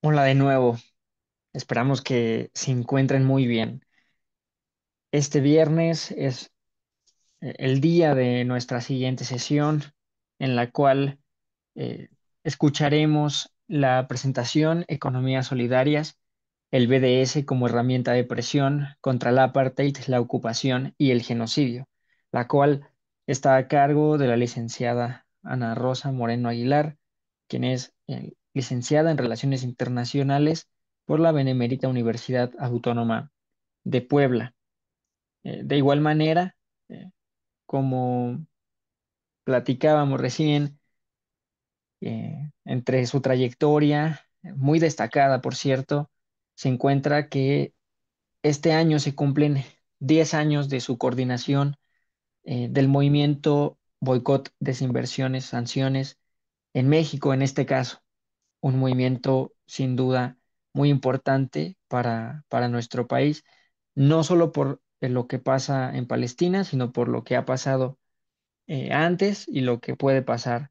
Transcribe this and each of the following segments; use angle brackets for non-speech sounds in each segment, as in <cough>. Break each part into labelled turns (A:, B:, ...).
A: Hola de nuevo, esperamos que se encuentren muy bien. Este viernes es eh, el día de nuestra siguiente sesión en la cual eh, escucharemos la presentación Economías Solidarias, el BDS como herramienta de presión contra el apartheid, la ocupación y el genocidio, la cual está a cargo de la licenciada Ana Rosa Moreno Aguilar, quien es el licenciada en Relaciones Internacionales por la Benemérita Universidad Autónoma de Puebla. Eh, de igual manera, eh, como platicábamos recién, eh, entre su trayectoria, muy destacada por cierto, se encuentra que este año se cumplen 10 años de su coordinación del movimiento Boicot, Desinversiones, Sanciones en México en este caso un movimiento sin duda muy importante para, nuestro país, no solo por eh, lo que pasa en Palestina, sino por lo que ha pasado eh, antes y lo que puede pasar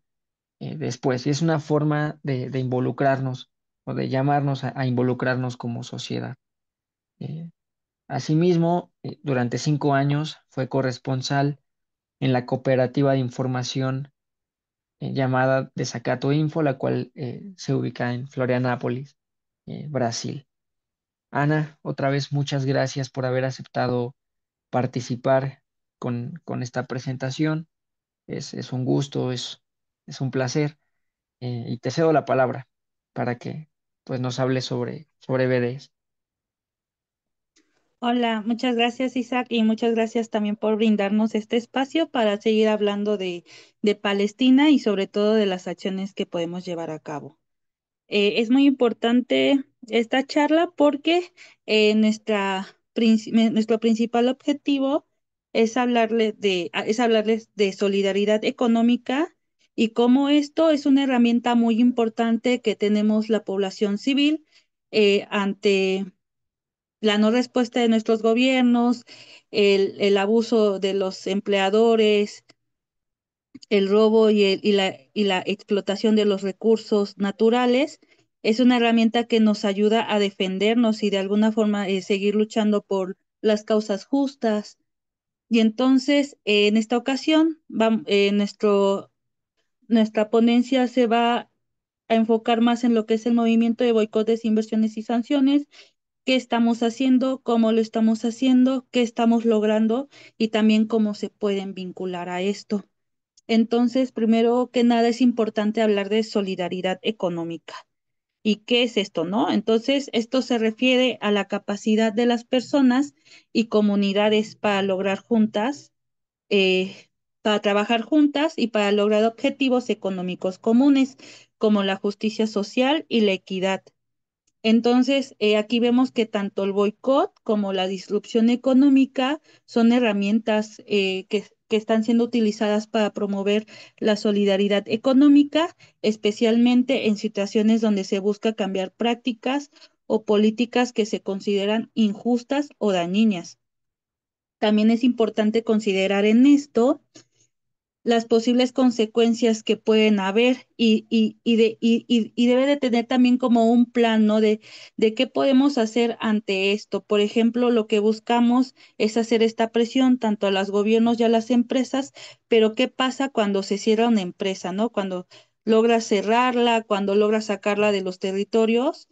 A: eh, después. Y es una forma de, involucrarnos o de llamarnos a, involucrarnos como sociedad. asimismo, durante cinco años fue corresponsal en la cooperativa de información eh, llamada Desacato Info, la cual eh, se ubica en Florianápolis, eh, Brasil. Ana, otra vez muchas gracias por haber aceptado participar con, esta presentación. Es, un gusto, es, es un placer. y te cedo la palabra para que pues, nos hables sobre, sobre BDS.
B: Hola, muchas gracias Isaac y muchas gracias también por brindarnos este espacio para seguir hablando de, Palestina y sobre todo de las acciones que podemos llevar a cabo. Eh, es muy importante esta charla porque eh, nuestra, nuestro principal objetivo es, hablarle de, es hablarles de solidaridad económica y cómo esto es una herramienta muy importante que tenemos la población civil eh, ante la no respuesta de nuestros gobiernos, el, abuso de los empleadores, el robo y, la, y la explotación de los recursos naturales, es una herramienta que nos ayuda a defendernos y de alguna forma eh, seguir luchando por las causas justas. Y entonces, en esta ocasión, eh, nuestro, nuestra ponencia se va a enfocar más en lo que es el movimiento de boicotes, inversiones y sanciones qué estamos haciendo, cómo lo estamos haciendo, qué estamos logrando y también cómo se pueden vincular a esto. Entonces, primero que nada es importante hablar de solidaridad económica. ¿Y qué es esto, no? Entonces, esto se refiere a la capacidad de las personas y comunidades para lograr juntas, eh, para trabajar juntas y para lograr objetivos económicos comunes, como la justicia social y la equidad entonces, eh, aquí vemos que tanto el boicot como la disrupción económica son herramientas eh, que están siendo utilizadas para promover la solidaridad económica, especialmente en situaciones donde se busca cambiar prácticas o políticas que se consideran injustas o dañinas. También es importante considerar en esto las posibles consecuencias que pueden haber y, de, y debe de tener también como un plan, De, qué podemos hacer ante esto. Por ejemplo, lo que buscamos es hacer esta presión tanto a los gobiernos y a las empresas, pero ¿qué pasa cuando se cierra una empresa, ¿no? Cuando logra cerrarla, cuando logra sacarla de los territorios,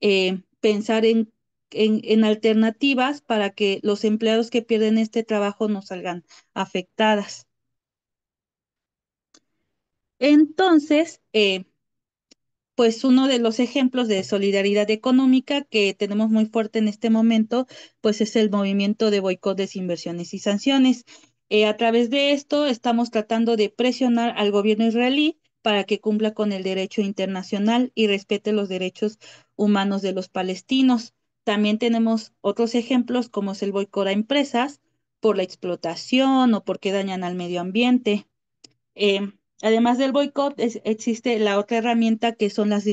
B: eh, pensar en en, alternativas para que los empleados que pierden este trabajo no salgan afectadas. Entonces, eh, pues uno de los ejemplos de solidaridad económica que tenemos muy fuerte en este momento, pues es el movimiento de boicotes, inversiones y sanciones. Eh, a través de esto estamos tratando de presionar al gobierno israelí para que cumpla con el derecho internacional y respete los derechos humanos de los palestinos. También tenemos otros ejemplos como es el boicot a empresas por la explotación o porque dañan al medio ambiente. Eh, Además del boicot, existe la otra herramienta que son las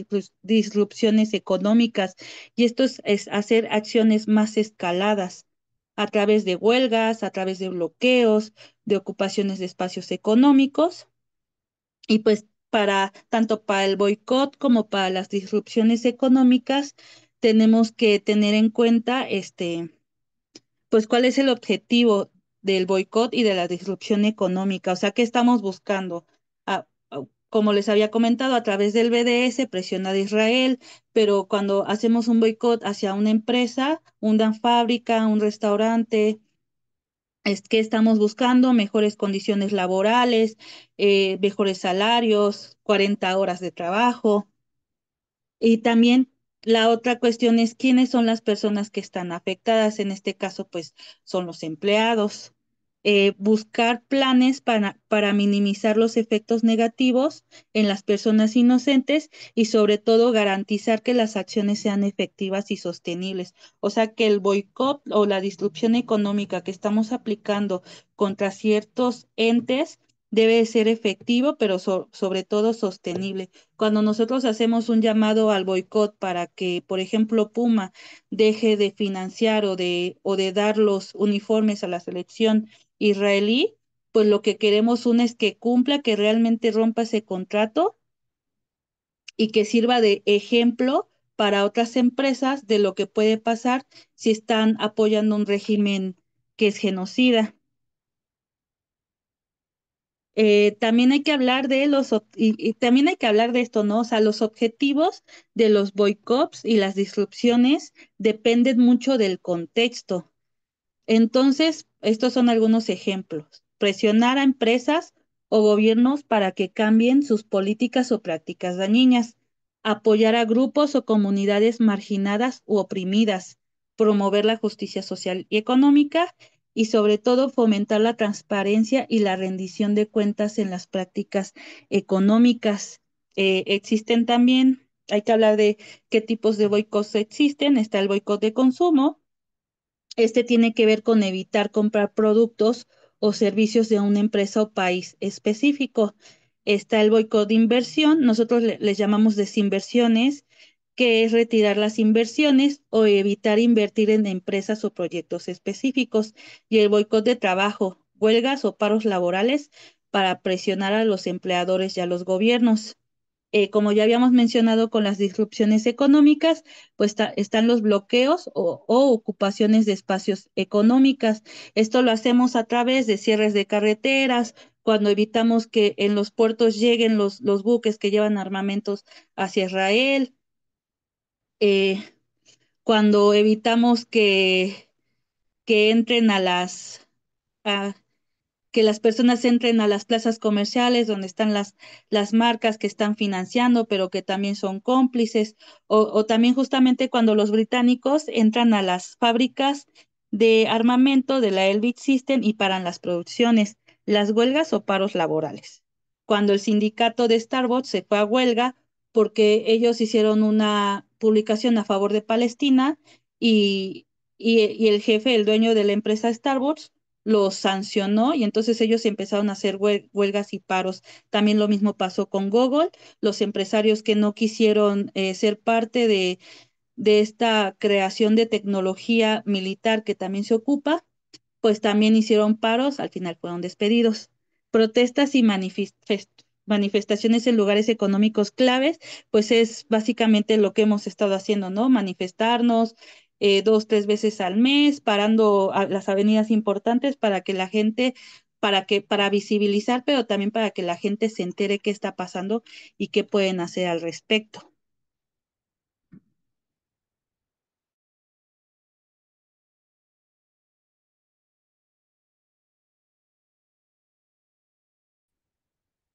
B: disrupciones económicas y esto es, hacer acciones más escaladas a través de huelgas, a través de bloqueos, de ocupaciones de espacios económicos y pues para tanto para el boicot como para las disrupciones económicas tenemos que tener en cuenta este pues cuál es el objetivo del boicot y de la disrupción económica, o sea, ¿qué estamos buscando? como les había comentado, a través del BDS presiona a Israel, pero cuando hacemos un boicot hacia una empresa, una fábrica, un restaurante, es que estamos buscando mejores condiciones laborales, eh, mejores salarios, 40 horas de trabajo. Y también la otra cuestión es quiénes son las personas que están afectadas. En este caso, pues son los empleados. Eh, buscar planes para, para minimizar los efectos negativos en las personas inocentes y sobre todo garantizar que las acciones sean efectivas y sostenibles. O sea, que el boicot o la disrupción económica que estamos aplicando contra ciertos entes debe ser efectivo, pero sobre todo sostenible. Cuando nosotros hacemos un llamado al boicot para que, por ejemplo, Puma deje de financiar o de, o de dar los uniformes a la selección israelí, pues lo que queremos una es que cumpla, que realmente rompa ese contrato y que sirva de ejemplo para otras empresas de lo que puede pasar si están apoyando un régimen que es genocida. Eh, también hay que hablar de los también hay que hablar de esto, ¿no? O sea, los objetivos de los boicots y las disrupciones dependen mucho del contexto. Entonces, estos son algunos ejemplos. Presionar a empresas o gobiernos para que cambien sus políticas o prácticas dañinas. Apoyar a grupos o comunidades marginadas u oprimidas. Promover la justicia social y económica y sobre todo fomentar la transparencia y la rendición de cuentas en las prácticas económicas. Eh, existen también, hay que hablar de qué tipos de boicots existen, está el boicot de consumo, este tiene que ver con evitar comprar productos o servicios de una empresa o país específico. Está el boicot de inversión, nosotros les llamamos desinversiones, que es retirar las inversiones o evitar invertir en empresas o proyectos específicos, y el boicot de trabajo, huelgas o paros laborales para presionar a los empleadores y a los gobiernos. Eh, como ya habíamos mencionado con las disrupciones económicas, pues están los bloqueos o, ocupaciones de espacios económicas. Esto lo hacemos a través de cierres de carreteras, cuando evitamos que en los puertos lleguen los, buques que llevan armamentos hacia Israel, eh, cuando evitamos que, entren a las... A, que las personas entren a las plazas comerciales donde están las, las marcas que están financiando, pero que también son cómplices, o, también justamente cuando los británicos entran a las fábricas de armamento de la Elbit System y paran las producciones, las huelgas o paros laborales. Cuando el sindicato de Starbucks se fue a huelga porque ellos hicieron una publicación a favor de Palestina y, el jefe, el dueño de la empresa Starbucks, los sancionó y entonces ellos empezaron a hacer huelgas y paros. También lo mismo pasó con Google, los empresarios que no quisieron eh, ser parte de, de esta creación de tecnología militar que también se ocupa, pues también hicieron paros, al final fueron despedidos. Protestas y manifestaciones manifestaciones en lugares económicos claves, pues es básicamente lo que hemos estado haciendo, ¿no? Manifestarnos, eh, dos, tres veces al mes, parando las avenidas importantes para que la gente para que para visibilizar, pero también para que la gente se entere qué está pasando y qué pueden hacer al respecto.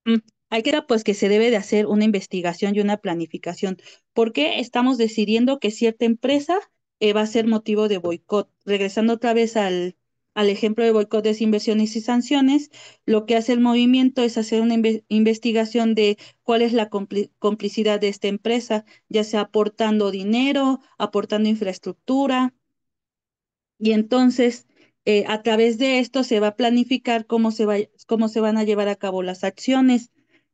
B: Mm, hay que pues que se debe de hacer una investigación y una planificación. ¿Por qué estamos decidiendo que cierta empresa eh, va a ser motivo de boicot. Regresando otra vez al, ejemplo de boicot, inversiones y sanciones, lo que hace el movimiento es hacer una investigación de cuál es la complicidad de esta empresa, ya sea aportando dinero, aportando infraestructura. Y entonces, eh, a través de esto se va a planificar cómo se, va, cómo se van a llevar a cabo las acciones.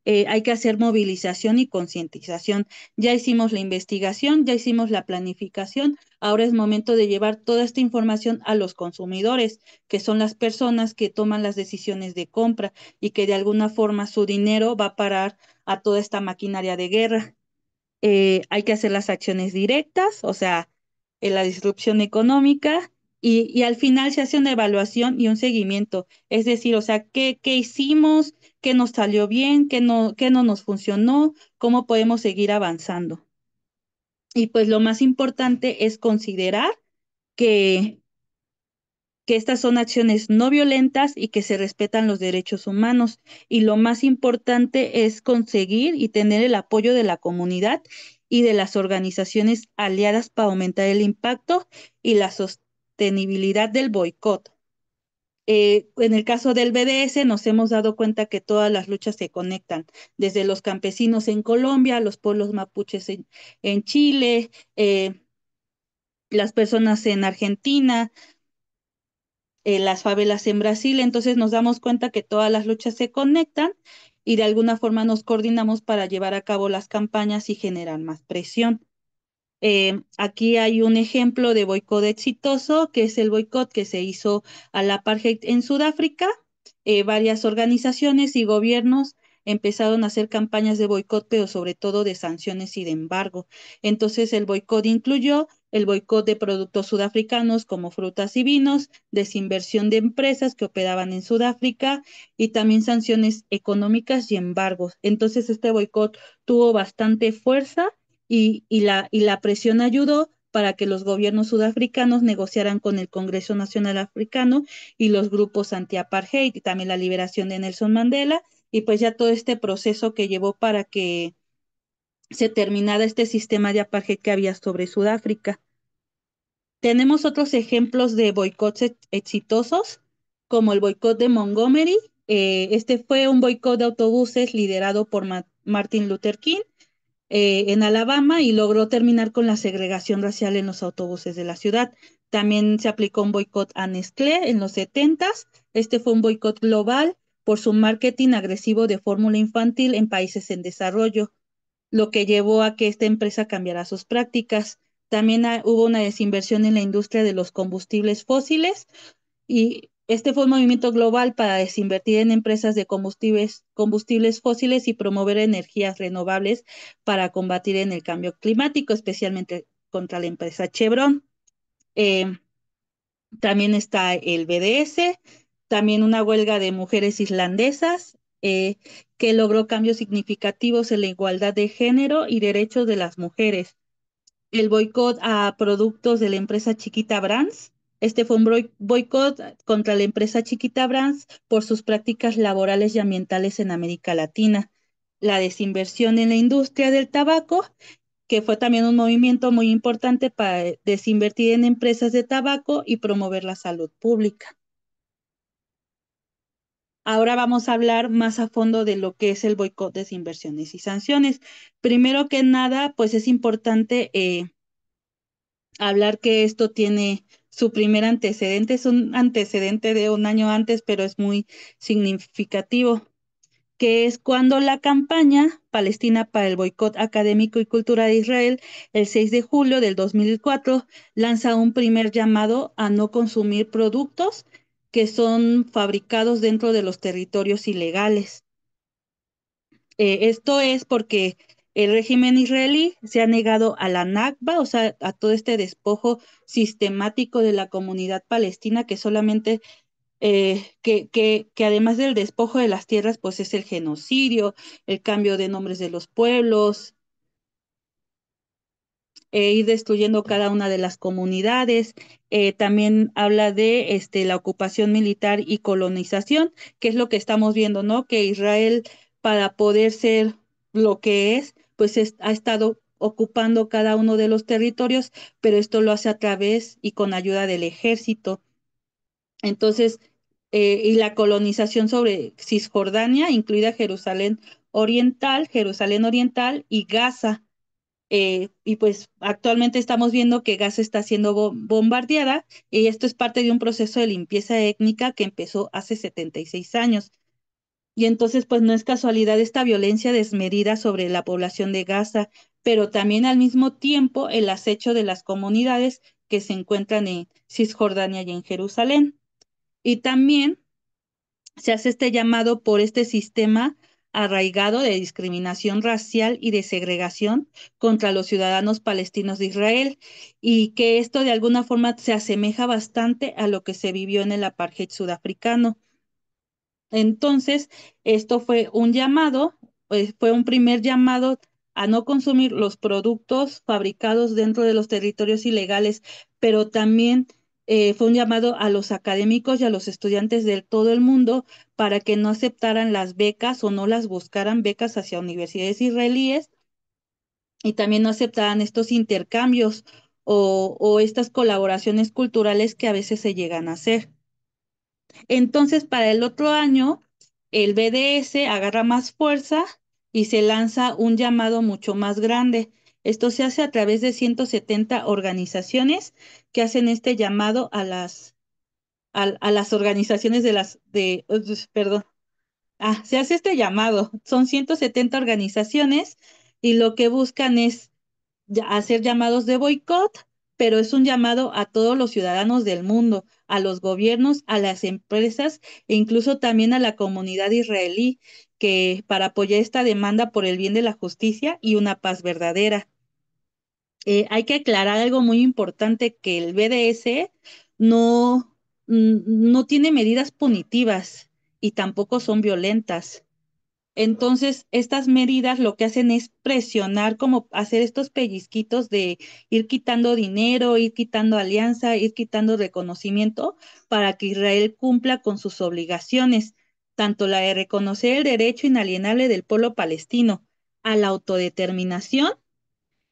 B: Eh, hay que hacer movilización y concientización. Ya hicimos la investigación, ya hicimos la planificación, ahora es momento de llevar toda esta información a los consumidores, que son las personas que toman las decisiones de compra y que de alguna forma su dinero va a parar a toda esta maquinaria de guerra. Eh, hay que hacer las acciones directas, o sea, la disrupción económica, y, al final se hace una evaluación y un seguimiento. Es decir, o sea, ¿qué, hicimos? ¿Qué nos salió bien? ¿Qué no, no nos funcionó? ¿Cómo podemos seguir avanzando? Y pues lo más importante es considerar que, que estas son acciones no violentas y que se respetan los derechos humanos. Y lo más importante es conseguir y tener el apoyo de la comunidad y de las organizaciones aliadas para aumentar el impacto y la sostenibilidad sostenibilidad del boicot. Eh, en el caso del BDS nos hemos dado cuenta que todas las luchas se conectan, desde los campesinos en Colombia, los pueblos mapuches en, Chile, eh, las personas en Argentina, eh, las favelas en Brasil. Entonces nos damos cuenta que todas las luchas se conectan y de alguna forma nos coordinamos para llevar a cabo las campañas y generar más presión. Eh, aquí hay un ejemplo de boicot exitoso, que es el boicot que se hizo a la apartheid en Sudáfrica. Eh, varias organizaciones y gobiernos empezaron a hacer campañas de boicot, pero sobre todo de sanciones y de embargo. Entonces el boicot incluyó el boicot de productos sudafricanos como frutas y vinos, desinversión de empresas que operaban en Sudáfrica y también sanciones económicas y embargos. Entonces este boicot tuvo bastante fuerza y, la, presión ayudó para que los gobiernos sudafricanos negociaran con el Congreso Nacional Africano y los grupos anti-apartheid y también la liberación de Nelson Mandela y pues ya todo este proceso que llevó para que se terminara este sistema de apartheid que había sobre Sudáfrica. Tenemos otros ejemplos de boicots exitosos, como el boicot de Montgomery. Eh, este fue un boicot de autobuses liderado por Martin Luther King eh, en Alabama y logró terminar con la segregación racial en los autobuses de la ciudad. También se aplicó un boicot a Nestlé en los 70. Este fue un boicot global por su marketing agresivo de fórmula infantil en países en desarrollo, lo que llevó a que esta empresa cambiara sus prácticas. También ah, hubo una desinversión en la industria de los combustibles fósiles y este fue un movimiento global para desinvertir en empresas de combustibles, fósiles y promover energías renovables para combatir en el cambio climático, especialmente contra la empresa Chevron. Eh, también está el BDS, también una huelga de mujeres islandesas eh, que logró cambios significativos en la igualdad de género y derechos de las mujeres. El boicot a productos de la empresa chiquita Brands, este fue un boicot contra la empresa Chiquita Brands por sus prácticas laborales y ambientales en América Latina, la desinversión en la industria del tabaco, que fue también un movimiento muy importante para desinvertir en empresas de tabaco y promover la salud pública. Ahora vamos a hablar más a fondo de lo que es el boicot, de desinversiones y sanciones. Primero que nada, pues es importante eh, hablar que esto tiene su primer antecedente. Es un antecedente de un año antes, pero es muy significativo, que es cuando la campaña Palestina para el boicot académico y cultura de Israel, el 6 de julio del 2004, lanza un primer llamado a no consumir productos que son fabricados dentro de los territorios ilegales. Eh, esto es porque el régimen israelí se ha negado a la Nakba, o sea, a todo este despojo sistemático de la comunidad palestina que solamente, eh, que, que, además del despojo de las tierras, pues es el genocidio, el cambio de nombres de los pueblos, e ir destruyendo cada una de las comunidades. Eh, también habla de este, la ocupación militar y colonización, que es lo que estamos viendo, ¿no? Que Israel, para poder ser lo que es, pues ha estado ocupando cada uno de los territorios, pero esto lo hace a través y con ayuda del ejército. Entonces, eh, y la colonización sobre Cisjordania, incluida Jerusalén Oriental, Jerusalén Oriental y Gaza. Eh, y pues actualmente estamos viendo que Gaza está siendo bombardeada y esto es parte de un proceso de limpieza étnica que empezó hace 76 años. Y entonces, pues no es casualidad esta violencia desmedida sobre la población de Gaza, pero también al mismo tiempo el acecho de las comunidades que se encuentran en Cisjordania y en Jerusalén. Y también se hace este llamado por este sistema arraigado de discriminación racial y de segregación contra los ciudadanos palestinos de Israel y que esto de alguna forma se asemeja bastante a lo que se vivió en el apartheid sudafricano. Entonces, esto fue un llamado, pues, fue un primer llamado a no consumir los productos fabricados dentro de los territorios ilegales, pero también eh, fue un llamado a los académicos y a los estudiantes de todo el mundo para que no aceptaran las becas o no las buscaran becas hacia universidades israelíes y también no aceptaran estos intercambios o estas colaboraciones culturales que a veces se llegan a hacer. Entonces, para el otro año, el BDS agarra más fuerza y se lanza un llamado mucho más grande. Esto se hace a través de 170 organizaciones que hacen este llamado a las, a, las organizaciones de las, de, perdón, ah, se hace este llamado. Son 170 organizaciones y lo que buscan es hacer llamados de boicot pero es un llamado a todos los ciudadanos del mundo, a los gobiernos, a las empresas e incluso también a la comunidad israelí que para apoyar esta demanda por el bien de la justicia y una paz verdadera. Eh, hay que aclarar algo muy importante que el BDS no, no tiene medidas punitivas y tampoco son violentas. Entonces, estas medidas lo que hacen es presionar, como hacer estos pellizquitos de ir quitando dinero, ir quitando alianza, ir quitando reconocimiento para que Israel cumpla con sus obligaciones, tanto la de reconocer el derecho inalienable del pueblo palestino a la autodeterminación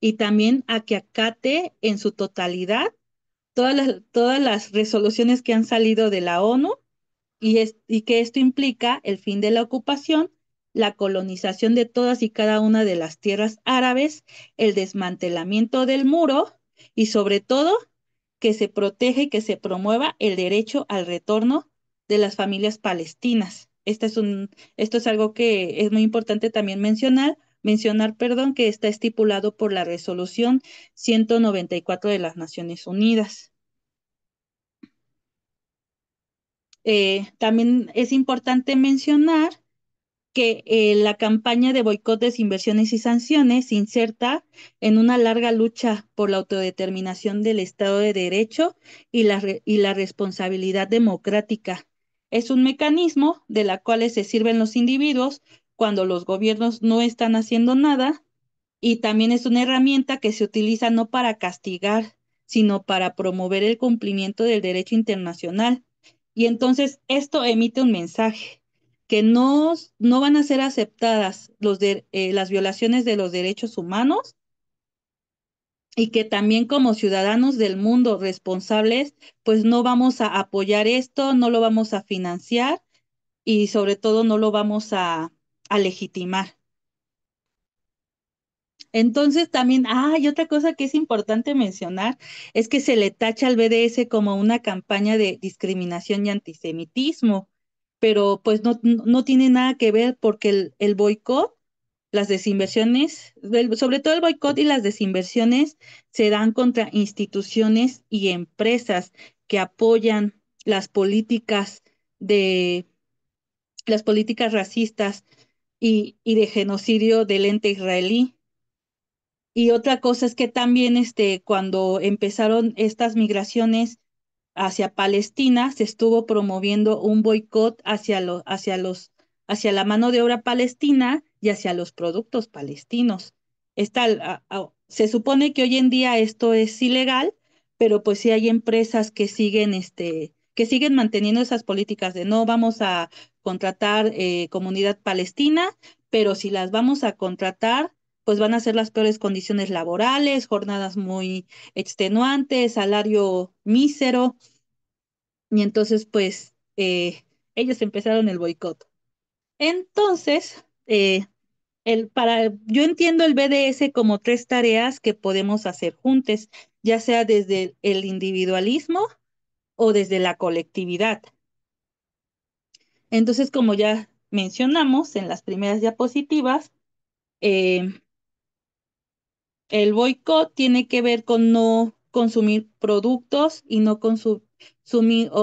B: y también a que acate en su totalidad todas las, resoluciones que han salido de la ONU y que esto implica el fin de la ocupación la colonización de todas y cada una de las tierras árabes, el desmantelamiento del muro y sobre todo que se protege y que se promueva el derecho al retorno de las familias palestinas. es un, esto es algo que es muy importante también mencionar, mencionar, perdón, que está estipulado por la resolución 194 de las Naciones Unidas. Eh, también es importante mencionar que eh, la campaña de boicotes, inversiones y sanciones se inserta en una larga lucha por la autodeterminación del Estado de Derecho y la, y la responsabilidad democrática. Es un mecanismo de la cual se sirven los individuos cuando los gobiernos no están haciendo nada y también es una herramienta que se utiliza no para castigar, sino para promover el cumplimiento del derecho internacional. Y entonces esto emite un mensaje que no, no van a ser aceptadas eh, las violaciones de los derechos humanos y que también como ciudadanos del mundo responsables, pues no vamos a apoyar esto, no lo vamos a financiar y sobre todo no lo vamos a, legitimar. Entonces también, hay otra cosa que es importante mencionar es que se le tacha al BDS como una campaña de discriminación y antisemitismo pero pues no, tiene nada que ver porque el, el boicot, las desinversiones, sobre todo el boicot y las desinversiones se dan contra instituciones y empresas que apoyan las políticas de las políticas racistas y, y de genocidio del ente israelí. Y otra cosa es que también este, cuando empezaron estas migraciones hacia Palestina, se estuvo promoviendo un boicot hacia, los hacia, los, hacia la mano de obra palestina y hacia los productos palestinos. Está, se supone que hoy en día esto es ilegal, pero pues sí hay empresas que siguen, este, que siguen manteniendo esas políticas de no vamos a contratar eh, comunidad palestina, pero si las vamos a contratar, pues van a ser las peores condiciones laborales, jornadas muy extenuantes, salario mísero. Y entonces, pues, eh, ellos empezaron el boicot. Entonces, eh, el, para, yo entiendo el BDS como tres tareas que podemos hacer juntas, ya sea desde el individualismo o desde la colectividad. Entonces, como ya mencionamos en las primeras diapositivas, eh, el boicot tiene que ver con no consumir productos y no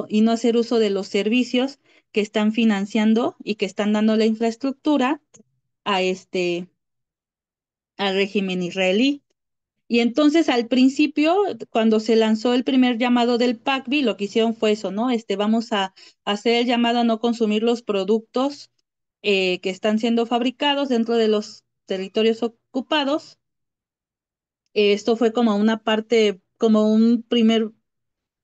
B: y no hacer uso de los servicios que están financiando y que están dando la infraestructura a este al régimen israelí. Y entonces al principio, cuando se lanzó el primer llamado del PACBI, lo que hicieron fue eso, ¿no? Este, vamos a hacer el llamado a no consumir los productos eh, que están siendo fabricados dentro de los territorios ocupados esto fue como una parte, como un primer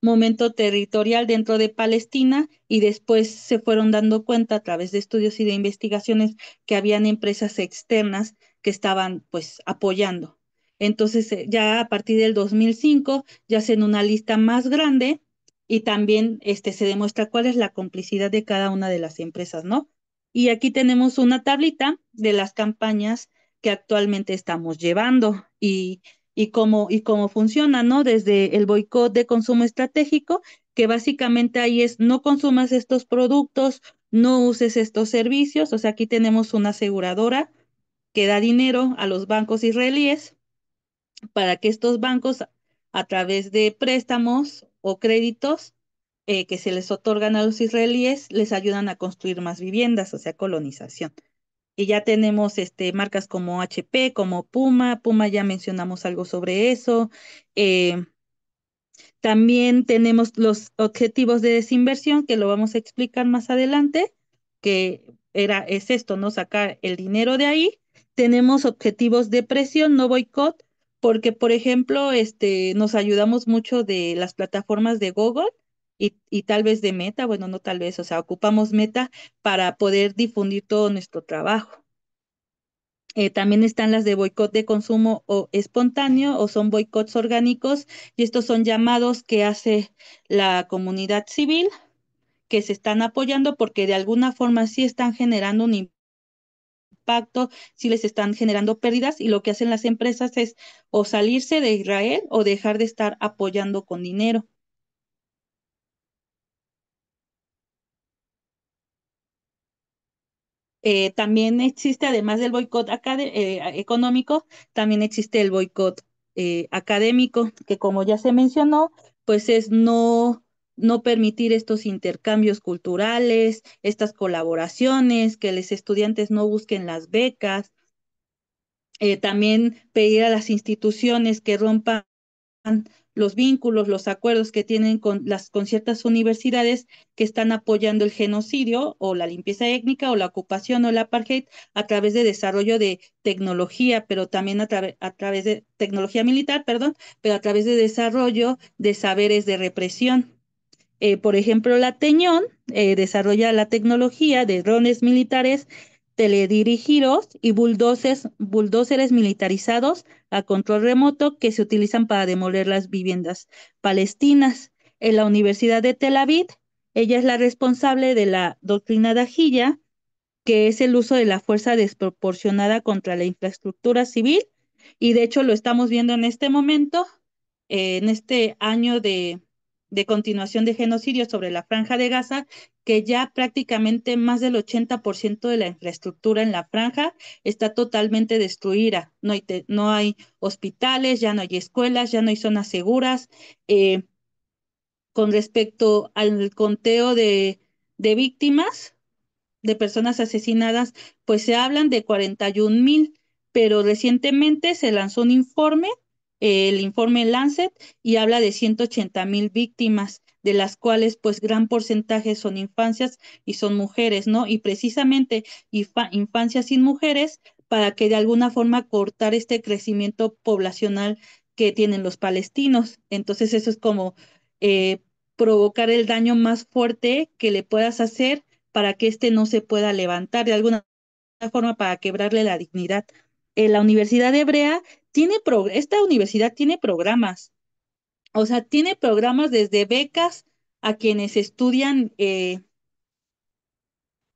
B: momento territorial dentro de Palestina y después se fueron dando cuenta a través de estudios y de investigaciones que habían empresas externas que estaban pues apoyando. Entonces eh, ya a partir del 2005 ya se en una lista más grande y también este, se demuestra cuál es la complicidad de cada una de las empresas, ¿no? Y aquí tenemos una tablita de las campañas que actualmente estamos llevando y y cómo, y cómo funciona, ¿no? Desde el boicot de consumo estratégico, que básicamente ahí es no consumas estos productos, no uses estos servicios. O sea, aquí tenemos una aseguradora que da dinero a los bancos israelíes para que estos bancos, a través de préstamos o créditos eh, que se les otorgan a los israelíes, les ayudan a construir más viviendas, o sea, colonización. Y ya tenemos este, marcas como HP, como Puma. Puma ya mencionamos algo sobre eso. Eh, también tenemos los objetivos de desinversión, que lo vamos a explicar más adelante, que era, es esto, ¿no? Sacar el dinero de ahí. Tenemos objetivos de presión, no boicot, porque, por ejemplo, este, nos ayudamos mucho de las plataformas de Google y, tal vez de meta, bueno, no tal vez, o sea, ocupamos meta para poder difundir todo nuestro trabajo. Eh, también están las de boicot de consumo o espontáneo o son boicots orgánicos y estos son llamados que hace la comunidad civil que se están apoyando porque de alguna forma sí están generando un impacto sí les están generando pérdidas y lo que hacen las empresas es o salirse de Israel o dejar de estar apoyando con dinero. Eh, también existe, además del boicot eh, económico, también existe el boicot eh, académico, que como ya se mencionó, pues es no, no permitir estos intercambios culturales, estas colaboraciones, que los estudiantes no busquen las becas. también pedir a las instituciones que rompan los vínculos, los acuerdos que tienen con, las, con ciertas universidades que están apoyando el genocidio o la limpieza étnica o la ocupación o la apartheid a través de desarrollo de tecnología, pero también a, través de tecnología militar, perdón, pero a través de desarrollo de saberes de represión. Eh, por ejemplo, la Teñón eh, desarrolla la tecnología de drones militares teledirigidos y bulldozers, militarizados a control remoto que se utilizan para demoler las viviendas palestinas. En la Universidad de Tel Aviv, ella es la responsable de la doctrina Dajilla, que es el uso de la fuerza desproporcionada contra la infraestructura civil, y de hecho lo estamos viendo en este momento, en este año de de continuación de genocidio sobre la franja de Gaza, que ya prácticamente más del 80% de la infraestructura en la franja está totalmente destruida. No hay, no hay hospitales, ya no hay escuelas, ya no hay zonas seguras. Eh, con respecto al conteo de, de víctimas, de personas asesinadas, pues se hablan de 41 mil, pero recientemente se lanzó un informe el informe Lancet y habla de 180 mil víctimas, de las cuales pues gran porcentaje son infancias y son mujeres, ¿no? Y precisamente infancias sin mujeres para que de alguna forma cortar este crecimiento poblacional que tienen los palestinos. Entonces eso es como eh, provocar el daño más fuerte que le puedas hacer para que éste no se pueda levantar de alguna forma para quebrarle la dignidad eh, la Universidad Hebrea tiene, esta universidad tiene programas, o sea, tiene programas desde becas a quienes estudian, eh,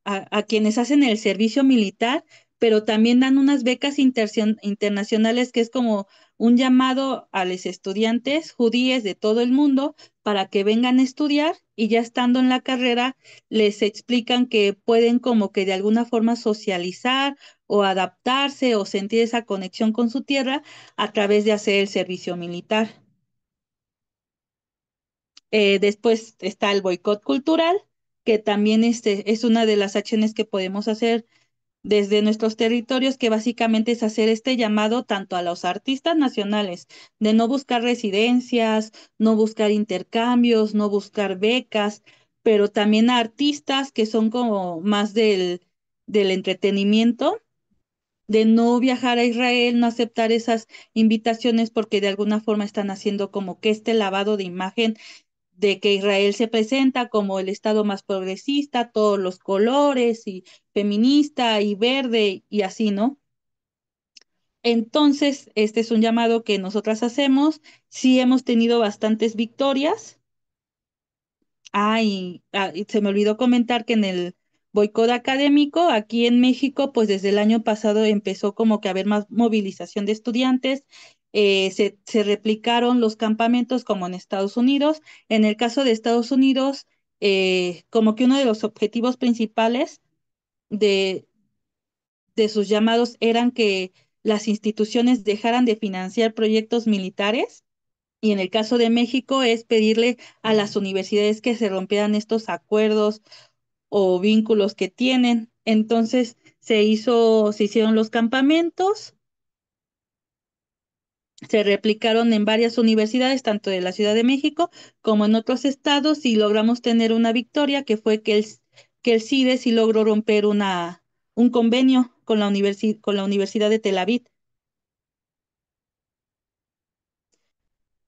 B: a, quienes hacen el servicio militar, pero también dan unas becas internacionales que es como un llamado a los estudiantes judíes de todo el mundo para que vengan a estudiar y ya estando en la carrera les explican que pueden como que de alguna forma socializar o adaptarse o sentir esa conexión con su tierra a través de hacer el servicio militar. Eh, después está el boicot cultural, que también este, es una de las acciones que podemos hacer desde nuestros territorios, que básicamente es hacer este llamado tanto a los artistas nacionales, de no buscar residencias, no buscar intercambios, no buscar becas, pero también a artistas que son como más del, del entretenimiento, de no viajar a Israel, no aceptar esas invitaciones porque de alguna forma están haciendo como que este lavado de imagen de que Israel se presenta como el Estado más progresista, todos los colores, y feminista y verde y así, ¿no? Entonces, este es un llamado que nosotras hacemos. Sí hemos tenido bastantes victorias. Ay, ah, se me olvidó comentar que en el boicot académico, aquí en México, pues desde el año pasado empezó como que a haber más movilización de estudiantes eh, se, replicaron los campamentos como en Estados Unidos. En el caso de Estados Unidos, eh, como que uno de los objetivos principales de, de sus llamados eran que las instituciones dejaran de financiar proyectos militares y en el caso de México es pedirle a las universidades que se rompieran estos acuerdos o vínculos que tienen. Entonces se hizo, se hicieron los campamentos se replicaron en varias universidades, tanto de la Ciudad de México como en otros estados, y logramos tener una victoria que fue que el, que el CIDE sí logró romper una, un convenio con la, con la Universidad de Tel Aviv.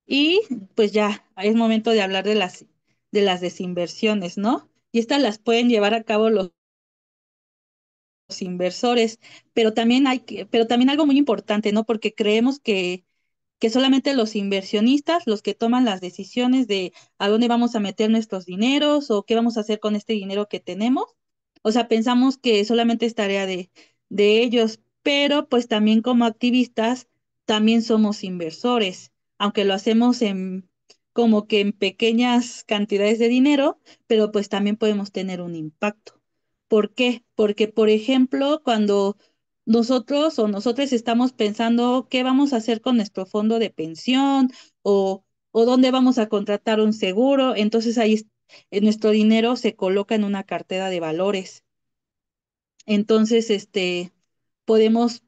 B: Y pues ya es momento de hablar de las, de las desinversiones, ¿no? Y estas las pueden llevar a cabo los inversores, pero también hay que, pero también algo muy importante, ¿no? Porque creemos que que solamente los inversionistas, los que toman las decisiones de a dónde vamos a meter nuestros dineros o qué vamos a hacer con este dinero que tenemos. O sea, pensamos que solamente es tarea de, de ellos, pero pues también como activistas, también somos inversores, aunque lo hacemos en como que en pequeñas cantidades de dinero, pero pues también podemos tener un impacto. ¿Por qué? Porque, por ejemplo, cuando nosotros o nosotros estamos pensando qué vamos a hacer con nuestro fondo de pensión o, dónde vamos a contratar un seguro. Entonces ahí eh, nuestro dinero se coloca en una cartera de valores. Entonces, este, podemos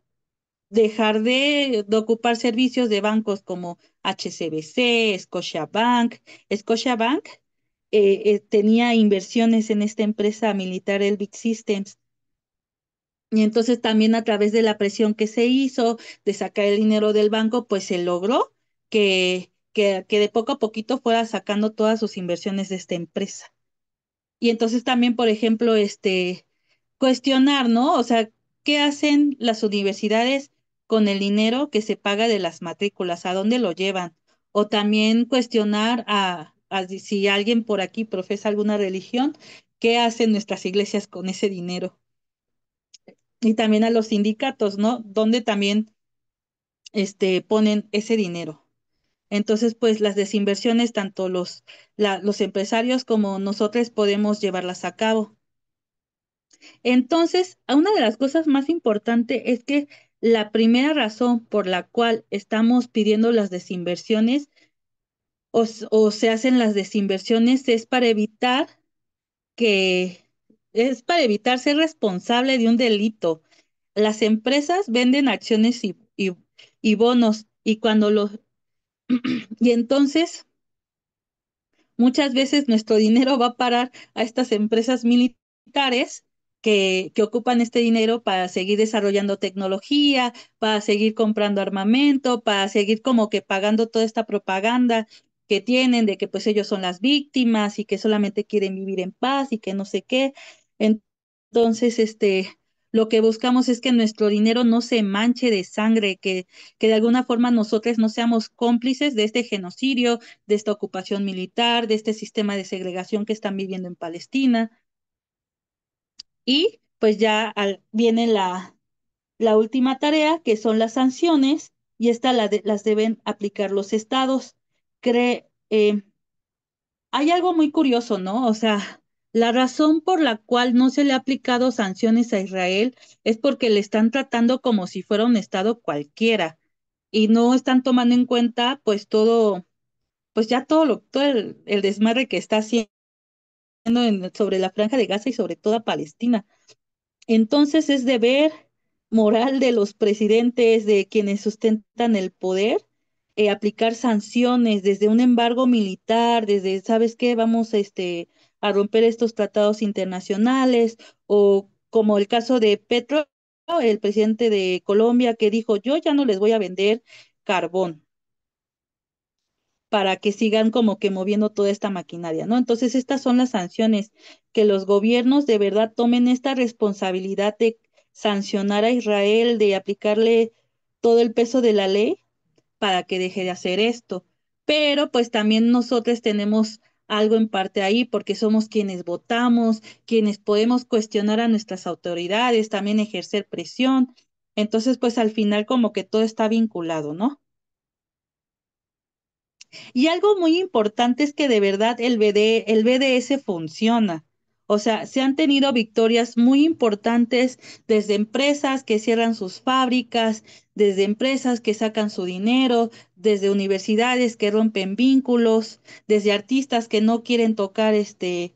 B: dejar de, ocupar servicios de bancos como HCBC, Scotia Bank, Scotia Bank eh, eh, tenía inversiones en esta empresa militar el Big Systems y entonces también a través de la presión que se hizo, de sacar el dinero del banco, pues se logró que, que, de poco a poquito fuera sacando todas sus inversiones de esta empresa. Y entonces también, por ejemplo, este, cuestionar, ¿no? O sea, ¿qué hacen las universidades con el dinero que se paga de las matrículas? ¿A dónde lo llevan? O también cuestionar a, a si alguien por aquí profesa alguna religión, ¿qué hacen nuestras iglesias con ese dinero? y también a los sindicatos, ¿no? Donde también este, ponen ese dinero. Entonces, pues las desinversiones, tanto los, los empresarios como nosotros podemos llevarlas a cabo. Entonces, una de las cosas más importantes es que la primera razón por la cual estamos pidiendo las desinversiones o se hacen las desinversiones es para evitar que es para evitar ser responsable de un delito. Las empresas venden acciones y, y, bonos y cuando los... <clears throat> y entonces, muchas veces nuestro dinero va a parar a estas empresas militares que, que, ocupan este dinero para seguir desarrollando tecnología, para seguir comprando armamento, para seguir como que pagando toda esta propaganda que tienen de que pues ellos son las víctimas y que solamente quieren vivir en paz y que no sé qué. Entonces, este, lo que buscamos es que nuestro dinero no se manche de sangre, que, que de alguna forma nosotros no seamos cómplices de este genocidio, de esta ocupación militar, de este sistema de segregación que están viviendo en Palestina. Y pues ya viene la, última tarea, que son las sanciones, y estas la las deben aplicar los estados cree, eh, hay algo muy curioso, ¿no? O sea, la razón por la cual no se le ha aplicado sanciones a Israel es porque le están tratando como si fuera un Estado cualquiera y no están tomando en cuenta pues todo, pues ya todo, lo, todo el, desmadre que está haciendo sobre la franja de Gaza y sobre toda Palestina. Entonces es deber moral de los presidentes, de quienes sustentan el poder, eh, aplicar sanciones desde un embargo militar, desde, ¿sabes qué? Vamos este, a romper estos tratados internacionales o como el caso de Petro, el presidente de Colombia, que dijo, yo ya no les voy a vender carbón para que sigan como que moviendo toda esta maquinaria, ¿no? Entonces, estas son las sanciones, que los gobiernos de verdad tomen esta responsabilidad de sancionar a Israel, de aplicarle todo el peso de la ley para que deje de hacer esto. Pero pues también nosotros tenemos algo en parte ahí porque somos quienes votamos, quienes podemos cuestionar a nuestras autoridades, también ejercer presión. Entonces, pues al final como que todo está vinculado, ¿no? Y algo muy importante es que de verdad el, BD, el BDS funciona. O sea, se han tenido victorias muy importantes desde empresas que cierran sus fábricas, desde empresas que sacan su dinero, desde universidades que rompen vínculos, desde artistas que no quieren tocar este.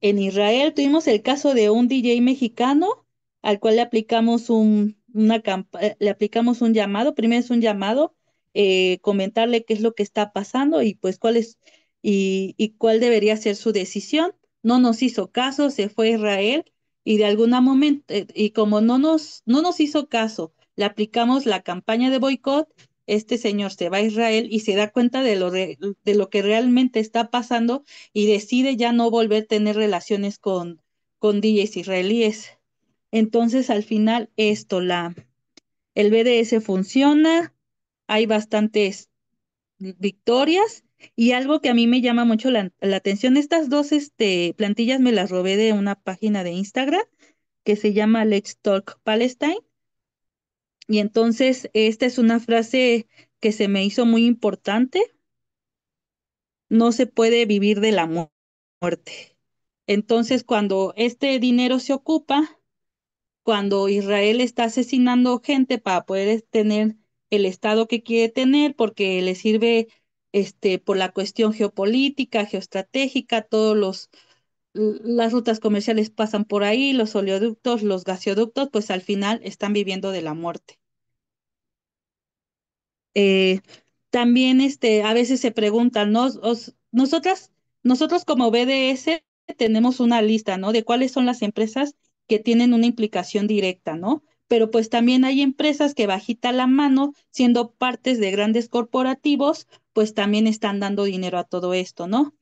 B: En Israel tuvimos el caso de un DJ mexicano al cual le aplicamos un, una, eh, le aplicamos un llamado, primero es un llamado, eh, comentarle qué es lo que está pasando y pues cuál es y, y cuál debería ser su decisión no nos hizo caso, se fue a Israel y de algún momento, eh, y como no nos, no nos hizo caso, le aplicamos la campaña de boicot, este señor se va a Israel y se da cuenta de lo, de lo que realmente está pasando y decide ya no volver a tener relaciones con, con DJs israelíes. Entonces, al final, esto, la, el BDS funciona, hay bastantes victorias y algo que a mí me llama mucho la, atención, estas dos este, plantillas me las robé de una página de Instagram que se llama Let's Talk Palestine. Y entonces, esta es una frase que se me hizo muy importante. No se puede vivir de la muerte. Entonces, cuando este dinero se ocupa, cuando Israel está asesinando gente para poder tener el Estado que quiere tener, porque le sirve este, por la cuestión geopolítica, geoestratégica, todos los las rutas comerciales pasan por ahí, los oleoductos, los gaseoductos, pues al final están viviendo de la muerte. Eh, también este, a veces se preguntan, nosotras, nosotros como BDS tenemos una lista, ¿no? De cuáles son las empresas que tienen una implicación directa, ¿no? pero pues también hay empresas que bajita la mano, siendo partes de grandes corporativos, pues también están dando dinero a todo esto, ¿no?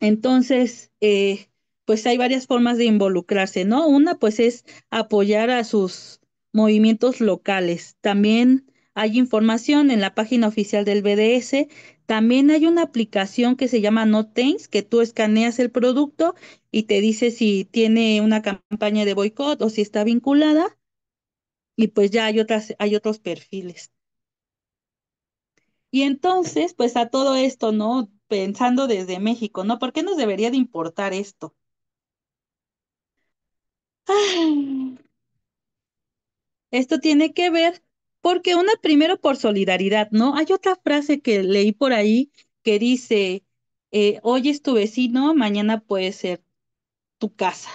B: Entonces, eh, pues hay varias formas de involucrarse, ¿no? Una pues es apoyar a sus movimientos locales. También hay información en la página oficial del BDS. También hay una aplicación que se llama No que tú escaneas el producto y te dice si tiene una campaña de boicot o si está vinculada. Y pues ya hay hay otros perfiles. Y entonces, pues a todo esto, ¿no? Pensando desde México, ¿no? ¿Por qué nos debería de importar esto? Esto tiene que ver porque una, primero por solidaridad, ¿no? Hay otra frase que leí por ahí que dice, eh, hoy es tu vecino, mañana puede ser tu casa.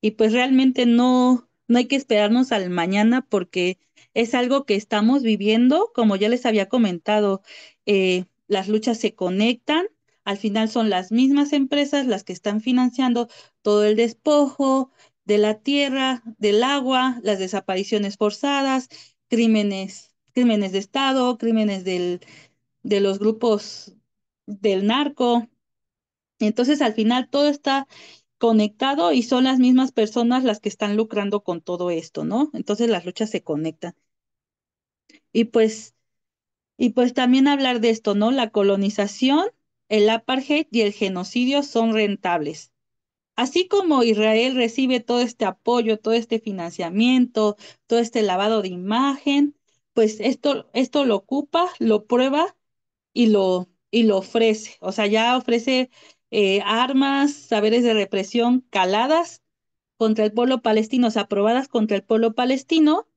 B: Y pues realmente no, no hay que esperarnos al mañana porque es algo que estamos viviendo, como ya les había comentado, eh, las luchas se conectan, al final son las mismas empresas las que están financiando todo el despojo de la tierra, del agua, las desapariciones forzadas, crímenes, crímenes de Estado, crímenes del, de los grupos del narco. Entonces, al final todo está conectado y son las mismas personas las que están lucrando con todo esto, ¿no? Entonces las luchas se conectan. Y pues, y pues también hablar de esto, ¿no? La colonización, el apartheid y el genocidio son rentables. Así como Israel recibe todo este apoyo, todo este financiamiento, todo este lavado de imagen, pues esto, esto lo ocupa, lo prueba y lo, y lo ofrece. O sea, ya ofrece eh, armas, saberes de represión caladas contra el pueblo palestino, aprobadas contra el pueblo palestino,